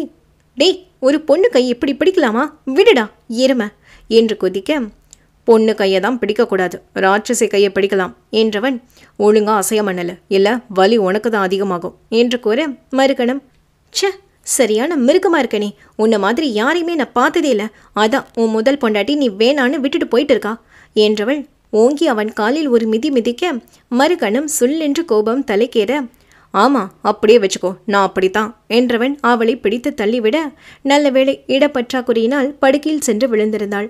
டேய் ஒரு பொண்ணு கை இப்படி பிடிக்கலாமா விடுடா எருமை என்று கொதிக்க பொண்ணு கையை தான் பிடிக்கக்கூடாது ராட்சசி கையை பிடிக்கலாம் என்றவன் ஒழுங்காக அசையமண்ணல இல்லை வலி உனக்கு தான் அதிகமாகும் என்று கூற மறுக்கணும் ச்சே சரியான மிருகமாக இருக்கனே நீ உன்னை மாதிரி யாரையுமே நான் பார்த்ததே இல்லை அதான் உன் முதல் பொண்டாட்டி நீ வேணான்னு விட்டுட்டு போயிட்டு இருக்கா என்றவள் ஓங்கி அவன் காலில் ஒரு மிதி மிதிக்க மறுகணம் சுல்லென்று கோபம் தலைக்கேற ஆமாம் அப்படியே வச்சுக்கோ நான் அப்படித்தான் என்றவன் அவளை பிடித்து தள்ளிவிட நல்ல வேளை இடப்பற்றாக்குறையினால் படுக்கையில் சென்று விழுந்திருந்தாள்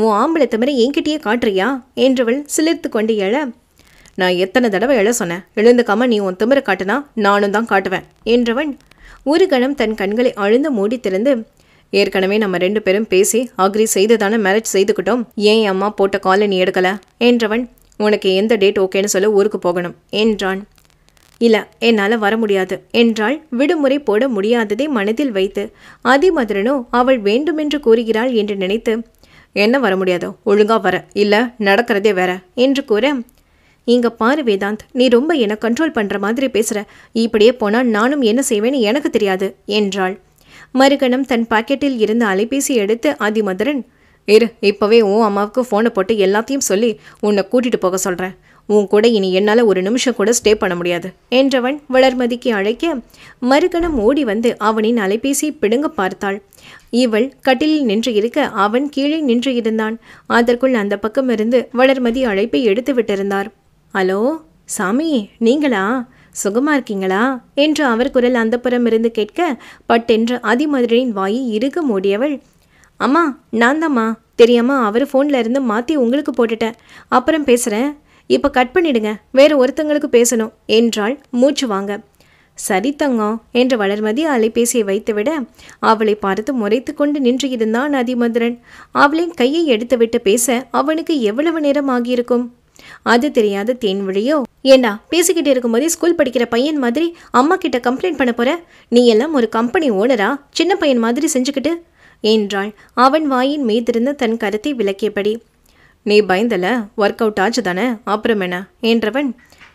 உன் ஆம்பளை தவிர என்கிட்டயே காட்டுறியா என்றவள் சிலிர்த்து கொண்டு எழ நான் எத்தனை தடவை எழ சொன்னேன் எழுந்துக்காம நீ உன் திமிரை காட்டுனா நானும் தான் காட்டுவேன் என்றவன் ஒரு கணம் தன் கண்களை அழுந்து மூடித்திறந்து ஏற்கனவே நம்ம ரெண்டு பேரும் பேசி அக்ரி செய்து தானே மேரேஜ் செய்துக்கிட்டோம் ஏன் அம்மா போட்ட காலை நீ எடுக்கல என்றவன் உனக்கு எந்த டேட் ஓகேன்னு சொல்ல ஊருக்கு போகணும் என்றான் இல்லை என்னால் வர முடியாது என்றால் விடுமுறை போட முடியாததை மனதில் வைத்து அதிமதுரனோ அவள் வேண்டுமென்று கூறுகிறாள் என்று நினைத்து என்ன வர முடியாதோ ஒழுங்காக வர இல்லை நடக்கிறதே வேற என்று கூற இங்கே பாரு வேதாந்த் நீ ரொம்ப என்னை கண்ட்ரோல் பண்ணுற மாதிரி பேசுகிற இப்படியே போனால் நானும் என்ன செய்வேன்னு எனக்கு தெரியாது என்றாள் மறுகணம் தன் பாக்கெட்டில் இருந்து அலைபேசி எடுத்து ஆதிமதுரன் இரு இப்போவே உன் அம்மாவுக்கு ஃபோனை போட்டு எல்லாத்தையும் சொல்லி உன்னை கூட்டிகிட்டு போக சொல்கிறேன் உன் கூட இனி என்னால் ஒரு நிமிஷம் கூட ஸ்டே பண்ண முடியாது என்றவன் வளர்மதிக்கு அழைக்க மறுகணம் ஓடி வந்து அவனின் அலைபேசி பிடுங்க பார்த்தாள் இவள் கட்டிலில் நின்று இருக்க அவன் கீழே நின்று இருந்தான் அதற்குள் அந்த பக்கம் இருந்து வளர்மதி அழைப்பை எடுத்து விட்டிருந்தார் ஹலோ சாமி நீங்களா சுகமா இருக்கீங்களா என்று அவர் குரல் அந்த இருந்து கேட்க பட்டென்று அதிமதுரையின் வாயை இருக மூடியவள் அம்மா நான் தாம்மா தெரியாமல் அவர் ஃபோனில் இருந்து மாற்றி உங்களுக்கு போட்டுட்டேன் அப்புறம் பேசுகிறேன் இப்போ கட் பண்ணிடுங்க வேறு ஒருத்தங்களுக்கு பேசணும் என்றாள் மூச்சு வாங்க சரி தங்கம் என்று வளர்மதி அலைபேசியை வைத்துவிட அவளை பார்த்து முறைத்து கொண்டு நின்று இருந்தான் அதிமதுரன் அவளின் கையை எடுத்துவிட்டு பேச அவனுக்கு எவ்வளவு நேரம் ஆகியிருக்கும் அது தெரியாத தேன் விழியோ ஏண்டா பேசிக்கிட்டு இருக்கும்போதே ஸ்கூல் படிக்கிற பையன் மாதிரி அம்மா கிட்ட கம்ப்ளைண்ட் பண்ண போற நீ எல்லாம் ஒரு கம்பெனி ஓனரா சின்ன பையன் மாதிரி செஞ்சுக்கிட்டு என்றாள் அவன் வாயின் மீதிருந்த தன் கருத்தை விளக்கியபடி நீ பயந்தல ஒர்க் அவுட் ஆச்சு தானே அப்புறம் என்ன என்றவன்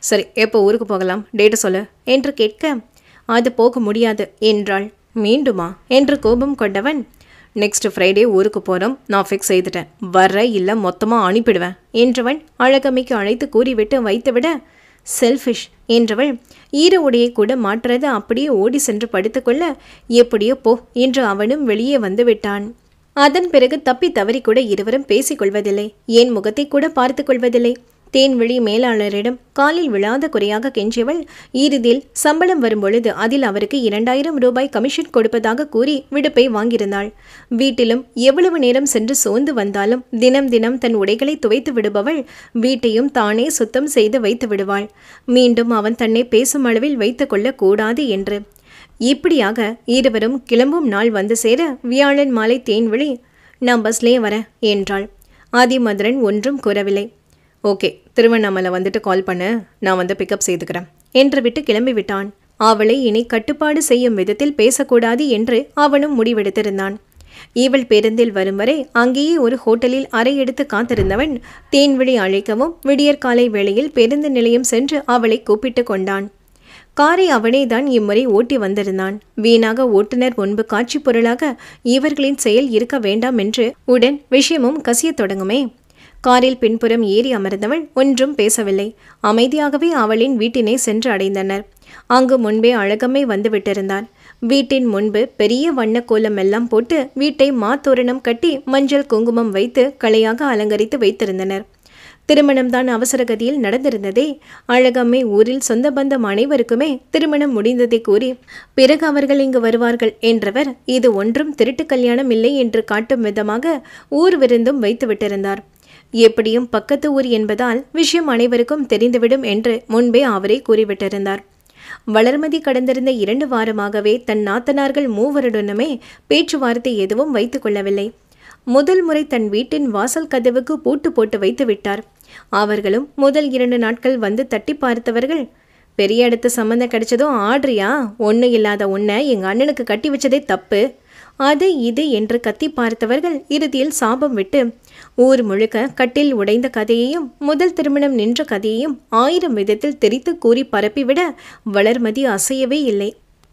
சரி எப்போ ஊருக்கு போகலாம் டேட்டு சொல்லு என்று கேட்க அது போக முடியாது என்றாள் மீண்டுமா என்று கோபம் கொண்டவன் நெக்ஸ்ட் ஃப்ரைடே ஊருக்கு போகிறோம் நான் ஃபிக்ஸ் செய்துட்டேன் வர்ற இல்லை மொத்தமாக அனுப்பிடுவேன் என்றவன் அழகமைக்கு அழைத்து கூறிவிட்டு வைத்துவிட செல்ஃபிஷ் என்றவள் ஈர உடையை கூட மாற்றாது அப்படியே ஓடி சென்று படுத்துக்கொள்ள எப்படியோ போ என்று அவனும் வெளியே வந்து விட்டான் அதன் பிறகு தப்பி தவறி கூட இருவரும் பேசிக்கொள்வதில்லை ஏன் முகத்தை கூட பார்த்து கொள்வதில்லை தேன்வெளி மேலாளரிடம் காலில் விழாத குறையாக கெஞ்சியவள் இறுதியில் சம்பளம் வரும்பொழுது அதில் அவருக்கு இரண்டாயிரம் ரூபாய் கமிஷன் கொடுப்பதாக கூறி விடுப்பை வாங்கியிருந்தாள் வீட்டிலும் எவ்வளவு நேரம் சென்று சோர்ந்து வந்தாலும் தினம் தினம் தன் உடைகளை துவைத்து விடுபவள் வீட்டையும் தானே சுத்தம் செய்து வைத்து விடுவாள் மீண்டும் அவன் தன்னை பேசும் அளவில் வைத்து கொள்ளக்கூடாது என்று இப்படியாக இருவரும் கிளம்பும் நாள் வந்து சேர வியாழன் மாலை தேன்வழி நான் பஸ்லே வர என்றாள் ஆதிமதுரன் ஒன்றும் கூறவில்லை ஓகே திருவண்ணாமலை வந்துட்டு கால் பண்ண நான் வந்து பிக்கப் செய்துக்கிறேன் என்று விட்டு கிளம்பி விட்டான் அவளை இனி கட்டுப்பாடு செய்யும் விதத்தில் பேசக்கூடாது என்று அவனும் முடிவெடுத்திருந்தான் ஈவள் பேருந்தில் வரும் வரை அங்கேயே ஒரு ஹோட்டலில் அறை எடுத்து காத்திருந்தவன் தேன்விழி அழைக்கவும் விடியற்காலை வேளையில் பேருந்து நிலையம் சென்று அவளை கூப்பிட்டு கொண்டான் காரை அவனே தான் இம்முறை ஓட்டி வந்திருந்தான் வீணாக ஓட்டுநர் முன்பு காட்சி பொருளாக இவர்களின் செயல் இருக்க வேண்டாம் என்று உடன் விஷயமும் கசிய தொடங்குமே காரில் பின்புறம் ஏறி அமர்ந்தவள் ஒன்றும் பேசவில்லை அமைதியாகவே அவளின் வீட்டினை சென்று அடைந்தனர் அங்கு முன்பே அழகம்மை வந்துவிட்டிருந்தார் வீட்டின் முன்பு பெரிய வண்ண கோலம் எல்லாம் போட்டு வீட்டை மாத்தோரணம் கட்டி மஞ்சள் குங்குமம் வைத்து கலையாக அலங்கரித்து வைத்திருந்தனர் திருமணம்தான் அவசரகதியில் நடந்திருந்ததே அழகம்மை ஊரில் சொந்த பந்தம் அனைவருக்குமே திருமணம் முடிந்ததை கூறி பிறகு அவர்கள் இங்கு வருவார்கள் என்றவர் இது ஒன்றும் திருட்டு கல்யாணம் இல்லை என்று காட்டும் விதமாக ஊர் விருந்தும் வைத்துவிட்டிருந்தார் எப்படியும் பக்கத்து ஊர் என்பதால் விஷயம் அனைவருக்கும் தெரிந்துவிடும் என்று முன்பே அவரே கூறிவிட்டிருந்தார் வளர்மதி கடந்திருந்த இரண்டு வாரமாகவே தன் நாத்தனார்கள் மூவருடனுமே பேச்சுவார்த்தை எதுவும் வைத்துக் கொள்ளவில்லை முதல் முறை தன் வீட்டின் வாசல் கதவுக்கு பூட்டு போட்டு வைத்து விட்டார் அவர்களும் முதல் இரண்டு நாட்கள் வந்து தட்டி பார்த்தவர்கள் பெரிய இடத்து சம்மந்தம் கிடைச்சதும் ஆடுறியா ஒண்ணு இல்லாத ஒன்றை எங்க அண்ணனுக்கு கட்டி வச்சதே தப்பு அது இது என்று கத்தி பார்த்தவர்கள் இறுதியில் சாபம் விட்டு ஊர் முழுக்க கட்டில் உடைந்த கதையையும் முதல் திருமணம் நின்ற கதையையும் ஆயிரம் விதத்தில் தெரித்து கூறி பரப்பிவிட வளர்மதி அசையவே இல்லை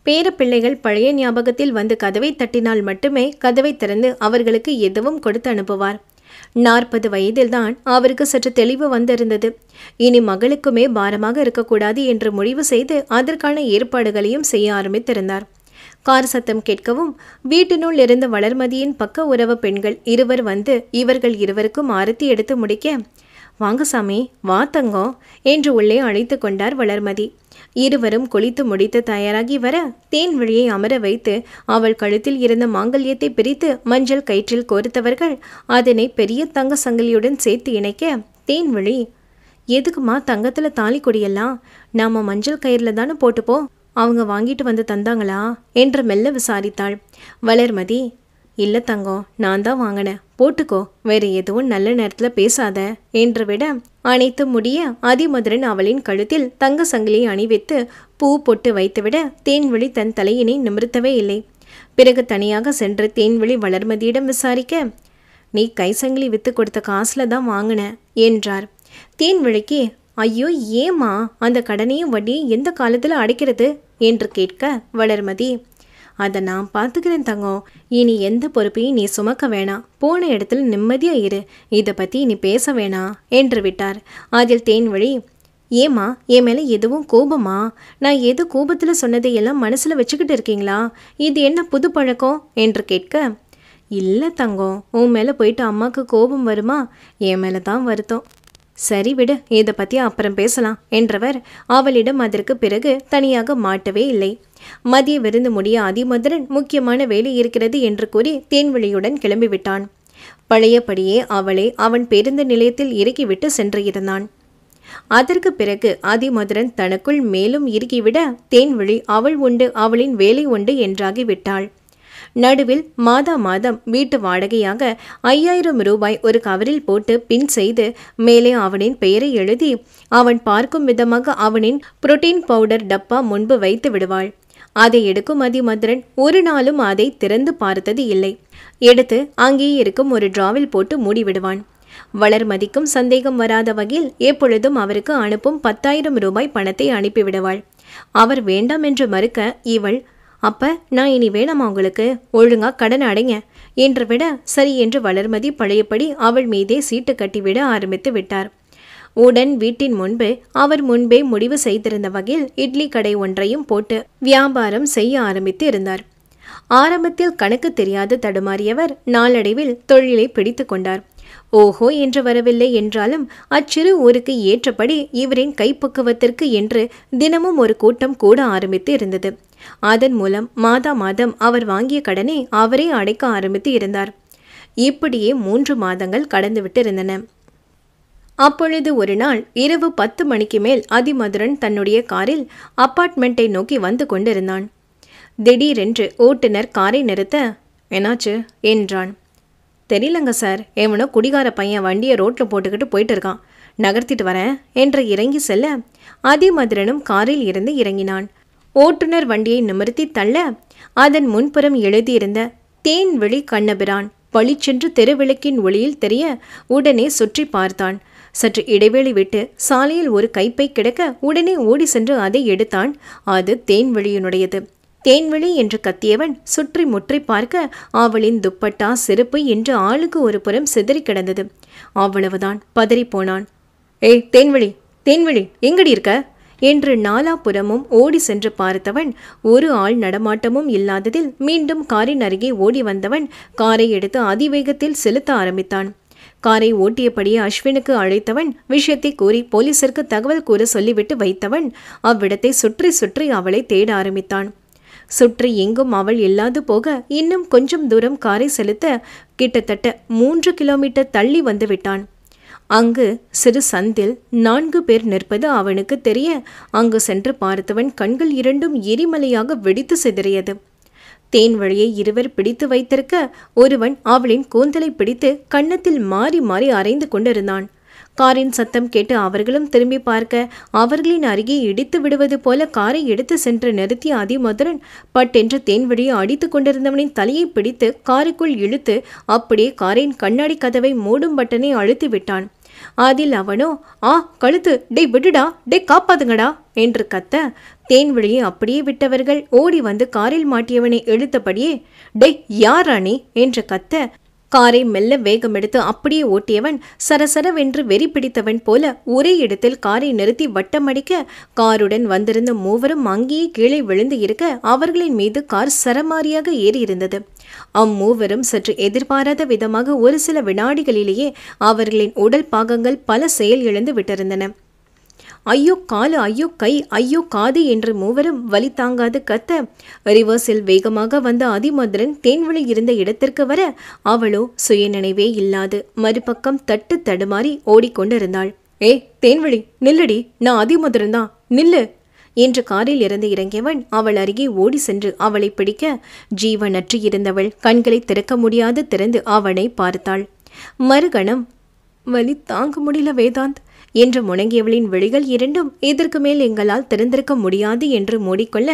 பேரப்பிள்ளைகள் பழைய ஞாபகத்தில் வந்து கதவை தட்டினால் மட்டுமே கதவை திறந்து அவர்களுக்கு எதுவும் கொடுத்து அனுப்புவார் நாற்பது வயதில்தான் அவருக்கு சற்று தெளிவு வந்திருந்தது இனி மகளுக்குமே பாரமாக இருக்கக்கூடாது என்று முடிவு செய்து அதற்கான ஏற்பாடுகளையும் செய்ய ஆரம்பித்திருந்தார் கார் சத்தம் கேட்கவும் வீட்டினுள் இருந்த வளர்மதியின் பக்க உறவு பெண்கள் இருவர் வந்து இவர்கள் இருவருக்கும் ஆரத்தி எடுத்து முடிக்க வாங்க சாமி வா தங்கம் என்று உள்ளே அழைத்து கொண்டார் வளர்மதி இருவரும் குளித்து முடித்து தயாராகி வர தேன் வழியை அமர வைத்து அவள் கழுத்தில் இருந்த மாங்கல்யத்தை பிரித்து மஞ்சள் கயிற்றில் கோர்த்தவர்கள் அதனை பெரிய தங்க சங்கிலியுடன் சேர்த்து இணைக்க தேன் வழி எதுக்குமா தங்கத்தில் தாலி கொடியெல்லாம் நாம் மஞ்சள் கயிறில் தானே போட்டுப்போம் அவங்க வாங்கிட்டு வந்து தந்தாங்களா என்று மெல்ல விசாரித்தாள் வளர்மதி இல்லை தங்கம் நான் தான் வாங்கினேன் போட்டுக்கோ வேறு எதுவும் நல்ல நேரத்தில் பேசாத என்று விட அனைத்து முடிய அதிமதுரன் அவளின் கழுத்தில் தங்க சங்கிலியை அணிவித்து பூ போட்டு வைத்துவிட தேன்வழி தன் தலையினை நிமிர்த்தவே இல்லை பிறகு தனியாக சென்று தேன்வழி வளர்மதியிடம் விசாரிக்க நீ கைசங்கிலி வித்து கொடுத்த காசில் தான் வாங்கின என்றார் தேன்வழிக்கு ஐயோ ஏமா அந்த கடனையும் வட்டியும் எந்த காலத்தில் அடைக்கிறது என்று கேட்க வளர்மதி அதை நான் பார்த்துக்கிறேன் தங்கம் இனி எந்த பொறுப்பையும் நீ சுமக்க வேணாம் போன இடத்துல நிம்மதியாக இரு இதை பற்றி நீ பேச வேணாம் என்று விட்டார் அதில் வழி ஏம்மா என் மேலே எதுவும் கோபமா நான் எது கோபத்தில் சொன்னதையெல்லாம் மனசில் வச்சுக்கிட்டு இருக்கீங்களா இது என்ன புது பழக்கம் என்று கேட்க இல்லை தங்கம் உன் மேலே போயிட்டு அம்மாவுக்கு கோபம் வருமா என் மேலே தான் வருத்தம் சரி விடு இதை பத்தி அப்புறம் பேசலாம் என்றவர் அவளிடம் அதற்கு பிறகு தனியாக மாட்டவே இல்லை மதிய விருந்து முடிய அதிமதுரன் முக்கியமான வேலை இருக்கிறது என்று கூறி தேன்வெளியுடன் கிளம்பிவிட்டான் பழையபடியே அவளை அவன் பேருந்து நிலையத்தில் இறக்கிவிட்டு சென்று இருந்தான் அதற்கு பிறகு அதிமதுரன் தனக்குள் மேலும் இறுக்கிவிட தேன்வழி அவள் உண்டு அவளின் வேலை உண்டு என்றாகிவிட்டாள் நடுவில் மாதா மாதம் வீட்டு வாடகையாக ஐயாயிரம் ரூபாய் ஒரு கவரில் போட்டு பின் செய்து மேலே அவனின் பெயரை எழுதி அவன் பார்க்கும் விதமாக அவனின் புரோட்டீன் பவுடர் டப்பா முன்பு வைத்து விடுவாள் அதை எடுக்கும் அதிமந்திரன் ஒரு நாளும் அதை திறந்து பார்த்தது இல்லை எடுத்து அங்கேயே இருக்கும் ஒரு டிராவில் போட்டு மூடிவிடுவான் வளர்மதிக்கும் சந்தேகம் வராத வகையில் எப்பொழுதும் அவருக்கு அனுப்பும் பத்தாயிரம் ரூபாய் பணத்தை அனுப்பிவிடுவாள் அவர் வேண்டாம் என்று மறுக்க இவள் அப்போ நான் இனி வேணாமா உங்களுக்கு ஒழுங்காக கடன் அடைங்க என்று விட சரி என்று வளர்மதி பழையபடி அவள் மீதே சீட்டு கட்டிவிட ஆரம்பித்து விட்டார் உடன் வீட்டின் முன்பு அவர் முன்பே முடிவு செய்திருந்த வகையில் இட்லி கடை ஒன்றையும் போட்டு வியாபாரம் செய்ய ஆரம்பித்து இருந்தார் ஆரம்பத்தில் கணக்கு தெரியாது தடுமாறியவர் நாளடைவில் தொழிலை பிடித்து கொண்டார் ஓஹோ என்று வரவில்லை என்றாலும் அச்சிறு ஊருக்கு ஏற்றபடி இவரின் கைப்பக்குவத்திற்கு என்று தினமும் ஒரு கூட்டம் கூட ஆரம்பித்து இருந்தது அதன் மூலம் மாதா மாதம் அவர் வாங்கிய கடனை அவரே அடைக்க ஆரம்பித்து இருந்தார் இப்படியே மூன்று மாதங்கள் கடந்துவிட்டிருந்தன அப்பொழுது ஒரு நாள் இரவு பத்து மணிக்கு மேல் அதிமதுரன் தன்னுடைய காரில் அப்பார்ட்மெண்ட்டை நோக்கி வந்து கொண்டிருந்தான் திடீரென்று ஓட்டுநர் காரை நிறுத்த என்னாச்சு என்றான் தெரியலங்க சார் எவனோ குடிகார பையன் வண்டியை ரோட்டில் போட்டுக்கிட்டு போயிட்டு இருக்கான் நகர்த்திட்டு வரேன் என்று இறங்கி செல்ல அதிமதுரனும் காரில் இருந்து இறங்கினான் ஓட்டுநர் வண்டியை நிமிர்த்தி தள்ள அதன் முன்புறம் எழுதியிருந்த தேன்வெளி கண்ணபிரான் பளிச்சென்று தெருவிளக்கின் ஒளியில் தெரிய உடனே சுற்றி பார்த்தான் சற்று இடைவெளி விட்டு சாலையில் ஒரு கைப்பை கிடக்க உடனே ஓடி சென்று அதை எடுத்தான் அது தேன்வெளியினுடையது தேன்விழி என்று கத்தியவன் சுற்றி முற்றி பார்க்க அவளின் துப்பட்டா செருப்பு என்று ஆளுக்கு ஒரு புறம் சிதறி கிடந்தது அவ்வளவுதான் போனான் ஏய் தேன்விழி தேன்விழி எங்கடி இருக்க என்று நாலாபுறமும் ஓடி சென்று பார்த்தவன் ஒரு ஆள் நடமாட்டமும் இல்லாததில் மீண்டும் காரின் அருகே ஓடி வந்தவன் காரை எடுத்து அதிவேகத்தில் செலுத்த ஆரம்பித்தான் காரை ஓட்டியபடியே அஸ்வினுக்கு அழைத்தவன் விஷயத்தை கூறி போலீசிற்கு தகவல் கூற சொல்லிவிட்டு வைத்தவன் அவ்விடத்தை சுற்றி சுற்றி அவளை தேட ஆரம்பித்தான் சுற்றி எங்கும் அவள் இல்லாது போக இன்னும் கொஞ்சம் தூரம் காரை செலுத்த கிட்டத்தட்ட மூன்று கிலோமீட்டர் தள்ளி வந்துவிட்டான் அங்கு சிறு சந்தில் நான்கு பேர் நிற்பது அவனுக்கு தெரிய அங்கு சென்று பார்த்தவன் கண்கள் இரண்டும் எரிமலையாக வெடித்து சிதறியது தேன் வழியை இருவர் பிடித்து வைத்திருக்க ஒருவன் அவளின் கூந்தலை பிடித்து கன்னத்தில் மாறி மாறி அரைந்து கொண்டிருந்தான் காரின் சத்தம் கேட்டு அவர்களும் திரும்பி பார்க்க அவர்களின் அருகே இடித்து விடுவது போல காரை எடுத்து சென்று நிறுத்திய அதிமதுரன் பட்டென்று வழியை அடித்து கொண்டிருந்தவனின் தலையை பிடித்து காருக்குள் இழுத்து அப்படியே காரின் கண்ணாடி கதவை மூடும் பட்டனை அழுத்தி விட்டான் அதில் அவனோ ஆ கழுத்து டே விடுடா டே காப்பாதுங்கடா என்று கத்த வழியை அப்படியே விட்டவர்கள் ஓடி வந்து காரில் மாட்டியவனை இழுத்தபடியே டே யார் ராணி என்று கத்த காரை மெல்ல வேகம் எடுத்து அப்படியே ஓட்டியவன் சரசரவென்று வெறி பிடித்தவன் போல ஒரே இடத்தில் காரை நிறுத்தி வட்டமடிக்க காருடன் வந்திருந்த மூவரும் அங்கேயே கீழே விழுந்து இருக்க அவர்களின் மீது கார் சரமாரியாக ஏறியிருந்தது அம்மூவரும் சற்று எதிர்பாராத விதமாக ஒரு சில வினாடிகளிலேயே அவர்களின் உடல் பாகங்கள் பல செயல் இழந்து விட்டிருந்தன ஐயோ காலு ஐயோ கை ஐயோ காது என்று மூவரும் வலி தாங்காது கத்த ரிவர்ஸில் வேகமாக வந்த அதிமதுரன் தேன்வழி இருந்த இடத்திற்கு வர அவளோ சுயநினைவே இல்லாது மறுபக்கம் தட்டு தடுமாறி ஓடிக்கொண்டிருந்தாள் ஏ தேன்வழி நில்லடி நான் அதிமதுரன் தான் நில்லு என்று காரில் இருந்து இறங்கியவன் அவள் அருகே ஓடி சென்று அவளை பிடிக்க ஜீவனற்று இருந்தவள் கண்களை திறக்க முடியாது திறந்து அவனை பார்த்தாள் மறுகணம் வலி தாங்க முடியல வேதாந்த் என்று முணங்கியவளின் விழிகள் இரண்டும் இதற்கு மேல் எங்களால் திறந்திருக்க முடியாது என்று மூடிக்கொள்ள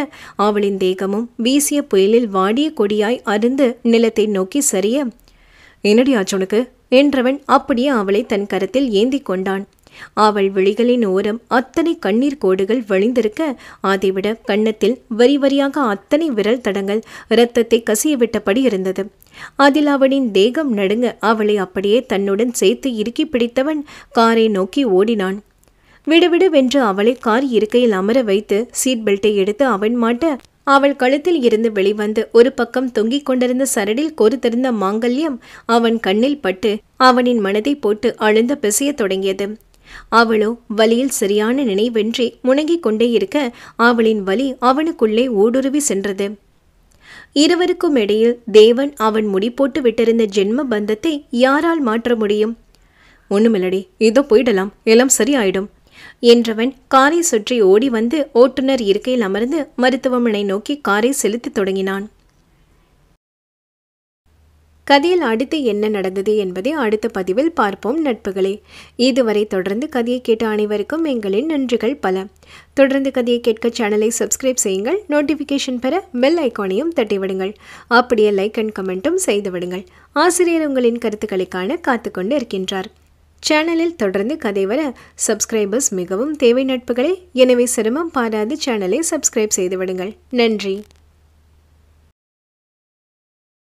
அவளின் தேகமும் வீசிய புயலில் வாடிய கொடியாய் அருந்து நிலத்தை நோக்கி சரிய என்னடி ஆச்சு என்றவன் அப்படியே அவளை தன் கரத்தில் ஏந்தி கொண்டான் அவள் விழிகளின் ஓரம் அத்தனை கண்ணீர் கோடுகள் வழிந்திருக்க அதைவிட கன்னத்தில் வரி வரியாக அத்தனை விரல் தடங்கள் இரத்தத்தை கசியவிட்டபடி இருந்தது அதில் அவனின் தேகம் நடுங்க அவளை அப்படியே தன்னுடன் சேர்த்து இறுக்கி பிடித்தவன் காரை நோக்கி ஓடினான் விடுவிடுவென்று அவளை கார் இருக்கையில் அமர வைத்து சீட் பெல்ட்டை எடுத்து அவன் மாட்ட அவள் கழுத்தில் இருந்து வெளிவந்து ஒரு பக்கம் தொங்கிக் கொண்டிருந்த சரடில் கொறுத்திருந்த மாங்கல்யம் அவன் கண்ணில் பட்டு அவனின் மனதை போட்டு அழுந்த பிசையத் தொடங்கியது அவளோ வலியில் சரியான நினைவென்றி முணங்கிக் கொண்டே இருக்க அவளின் வலி அவனுக்குள்ளே ஊடுருவி சென்றது இருவருக்கும் இடையில் தேவன் அவன் முடிப்போட்டு விட்டிருந்த ஜென்ம பந்தத்தை யாரால் மாற்ற முடியும் ஒண்ணுமில்லடி இதோ போயிடலாம் எல்லாம் சரியாயிடும் என்றவன் காரை சுற்றி ஓடி வந்து ஓட்டுநர் இருக்கையில் அமர்ந்து மருத்துவமனை நோக்கி காரை செலுத்தி தொடங்கினான் கதையில் அடுத்து என்ன நடந்தது என்பதை அடுத்த பதிவில் பார்ப்போம் நட்புகளே இதுவரை தொடர்ந்து கதையை கேட்ட அனைவருக்கும் எங்களின் நன்றிகள் பல தொடர்ந்து கதையை கேட்க சேனலை சப்ஸ்கிரைப் செய்யுங்கள் நோட்டிஃபிகேஷன் பெற பெல் ஐக்கானையும் தட்டிவிடுங்கள் அப்படியே லைக் அண்ட் கமெண்ட்டும் செய்துவிடுங்கள் ஆசிரியர் உங்களின் கருத்துக்களுக்கான காத்துக்கொண்டு இருக்கின்றார் சேனலில் தொடர்ந்து கதை வர சப்ஸ்கிரைபர்ஸ் மிகவும் தேவை நட்புகளே எனவே சிரமம் பாராது சேனலை சப்ஸ்கிரைப் செய்துவிடுங்கள் நன்றி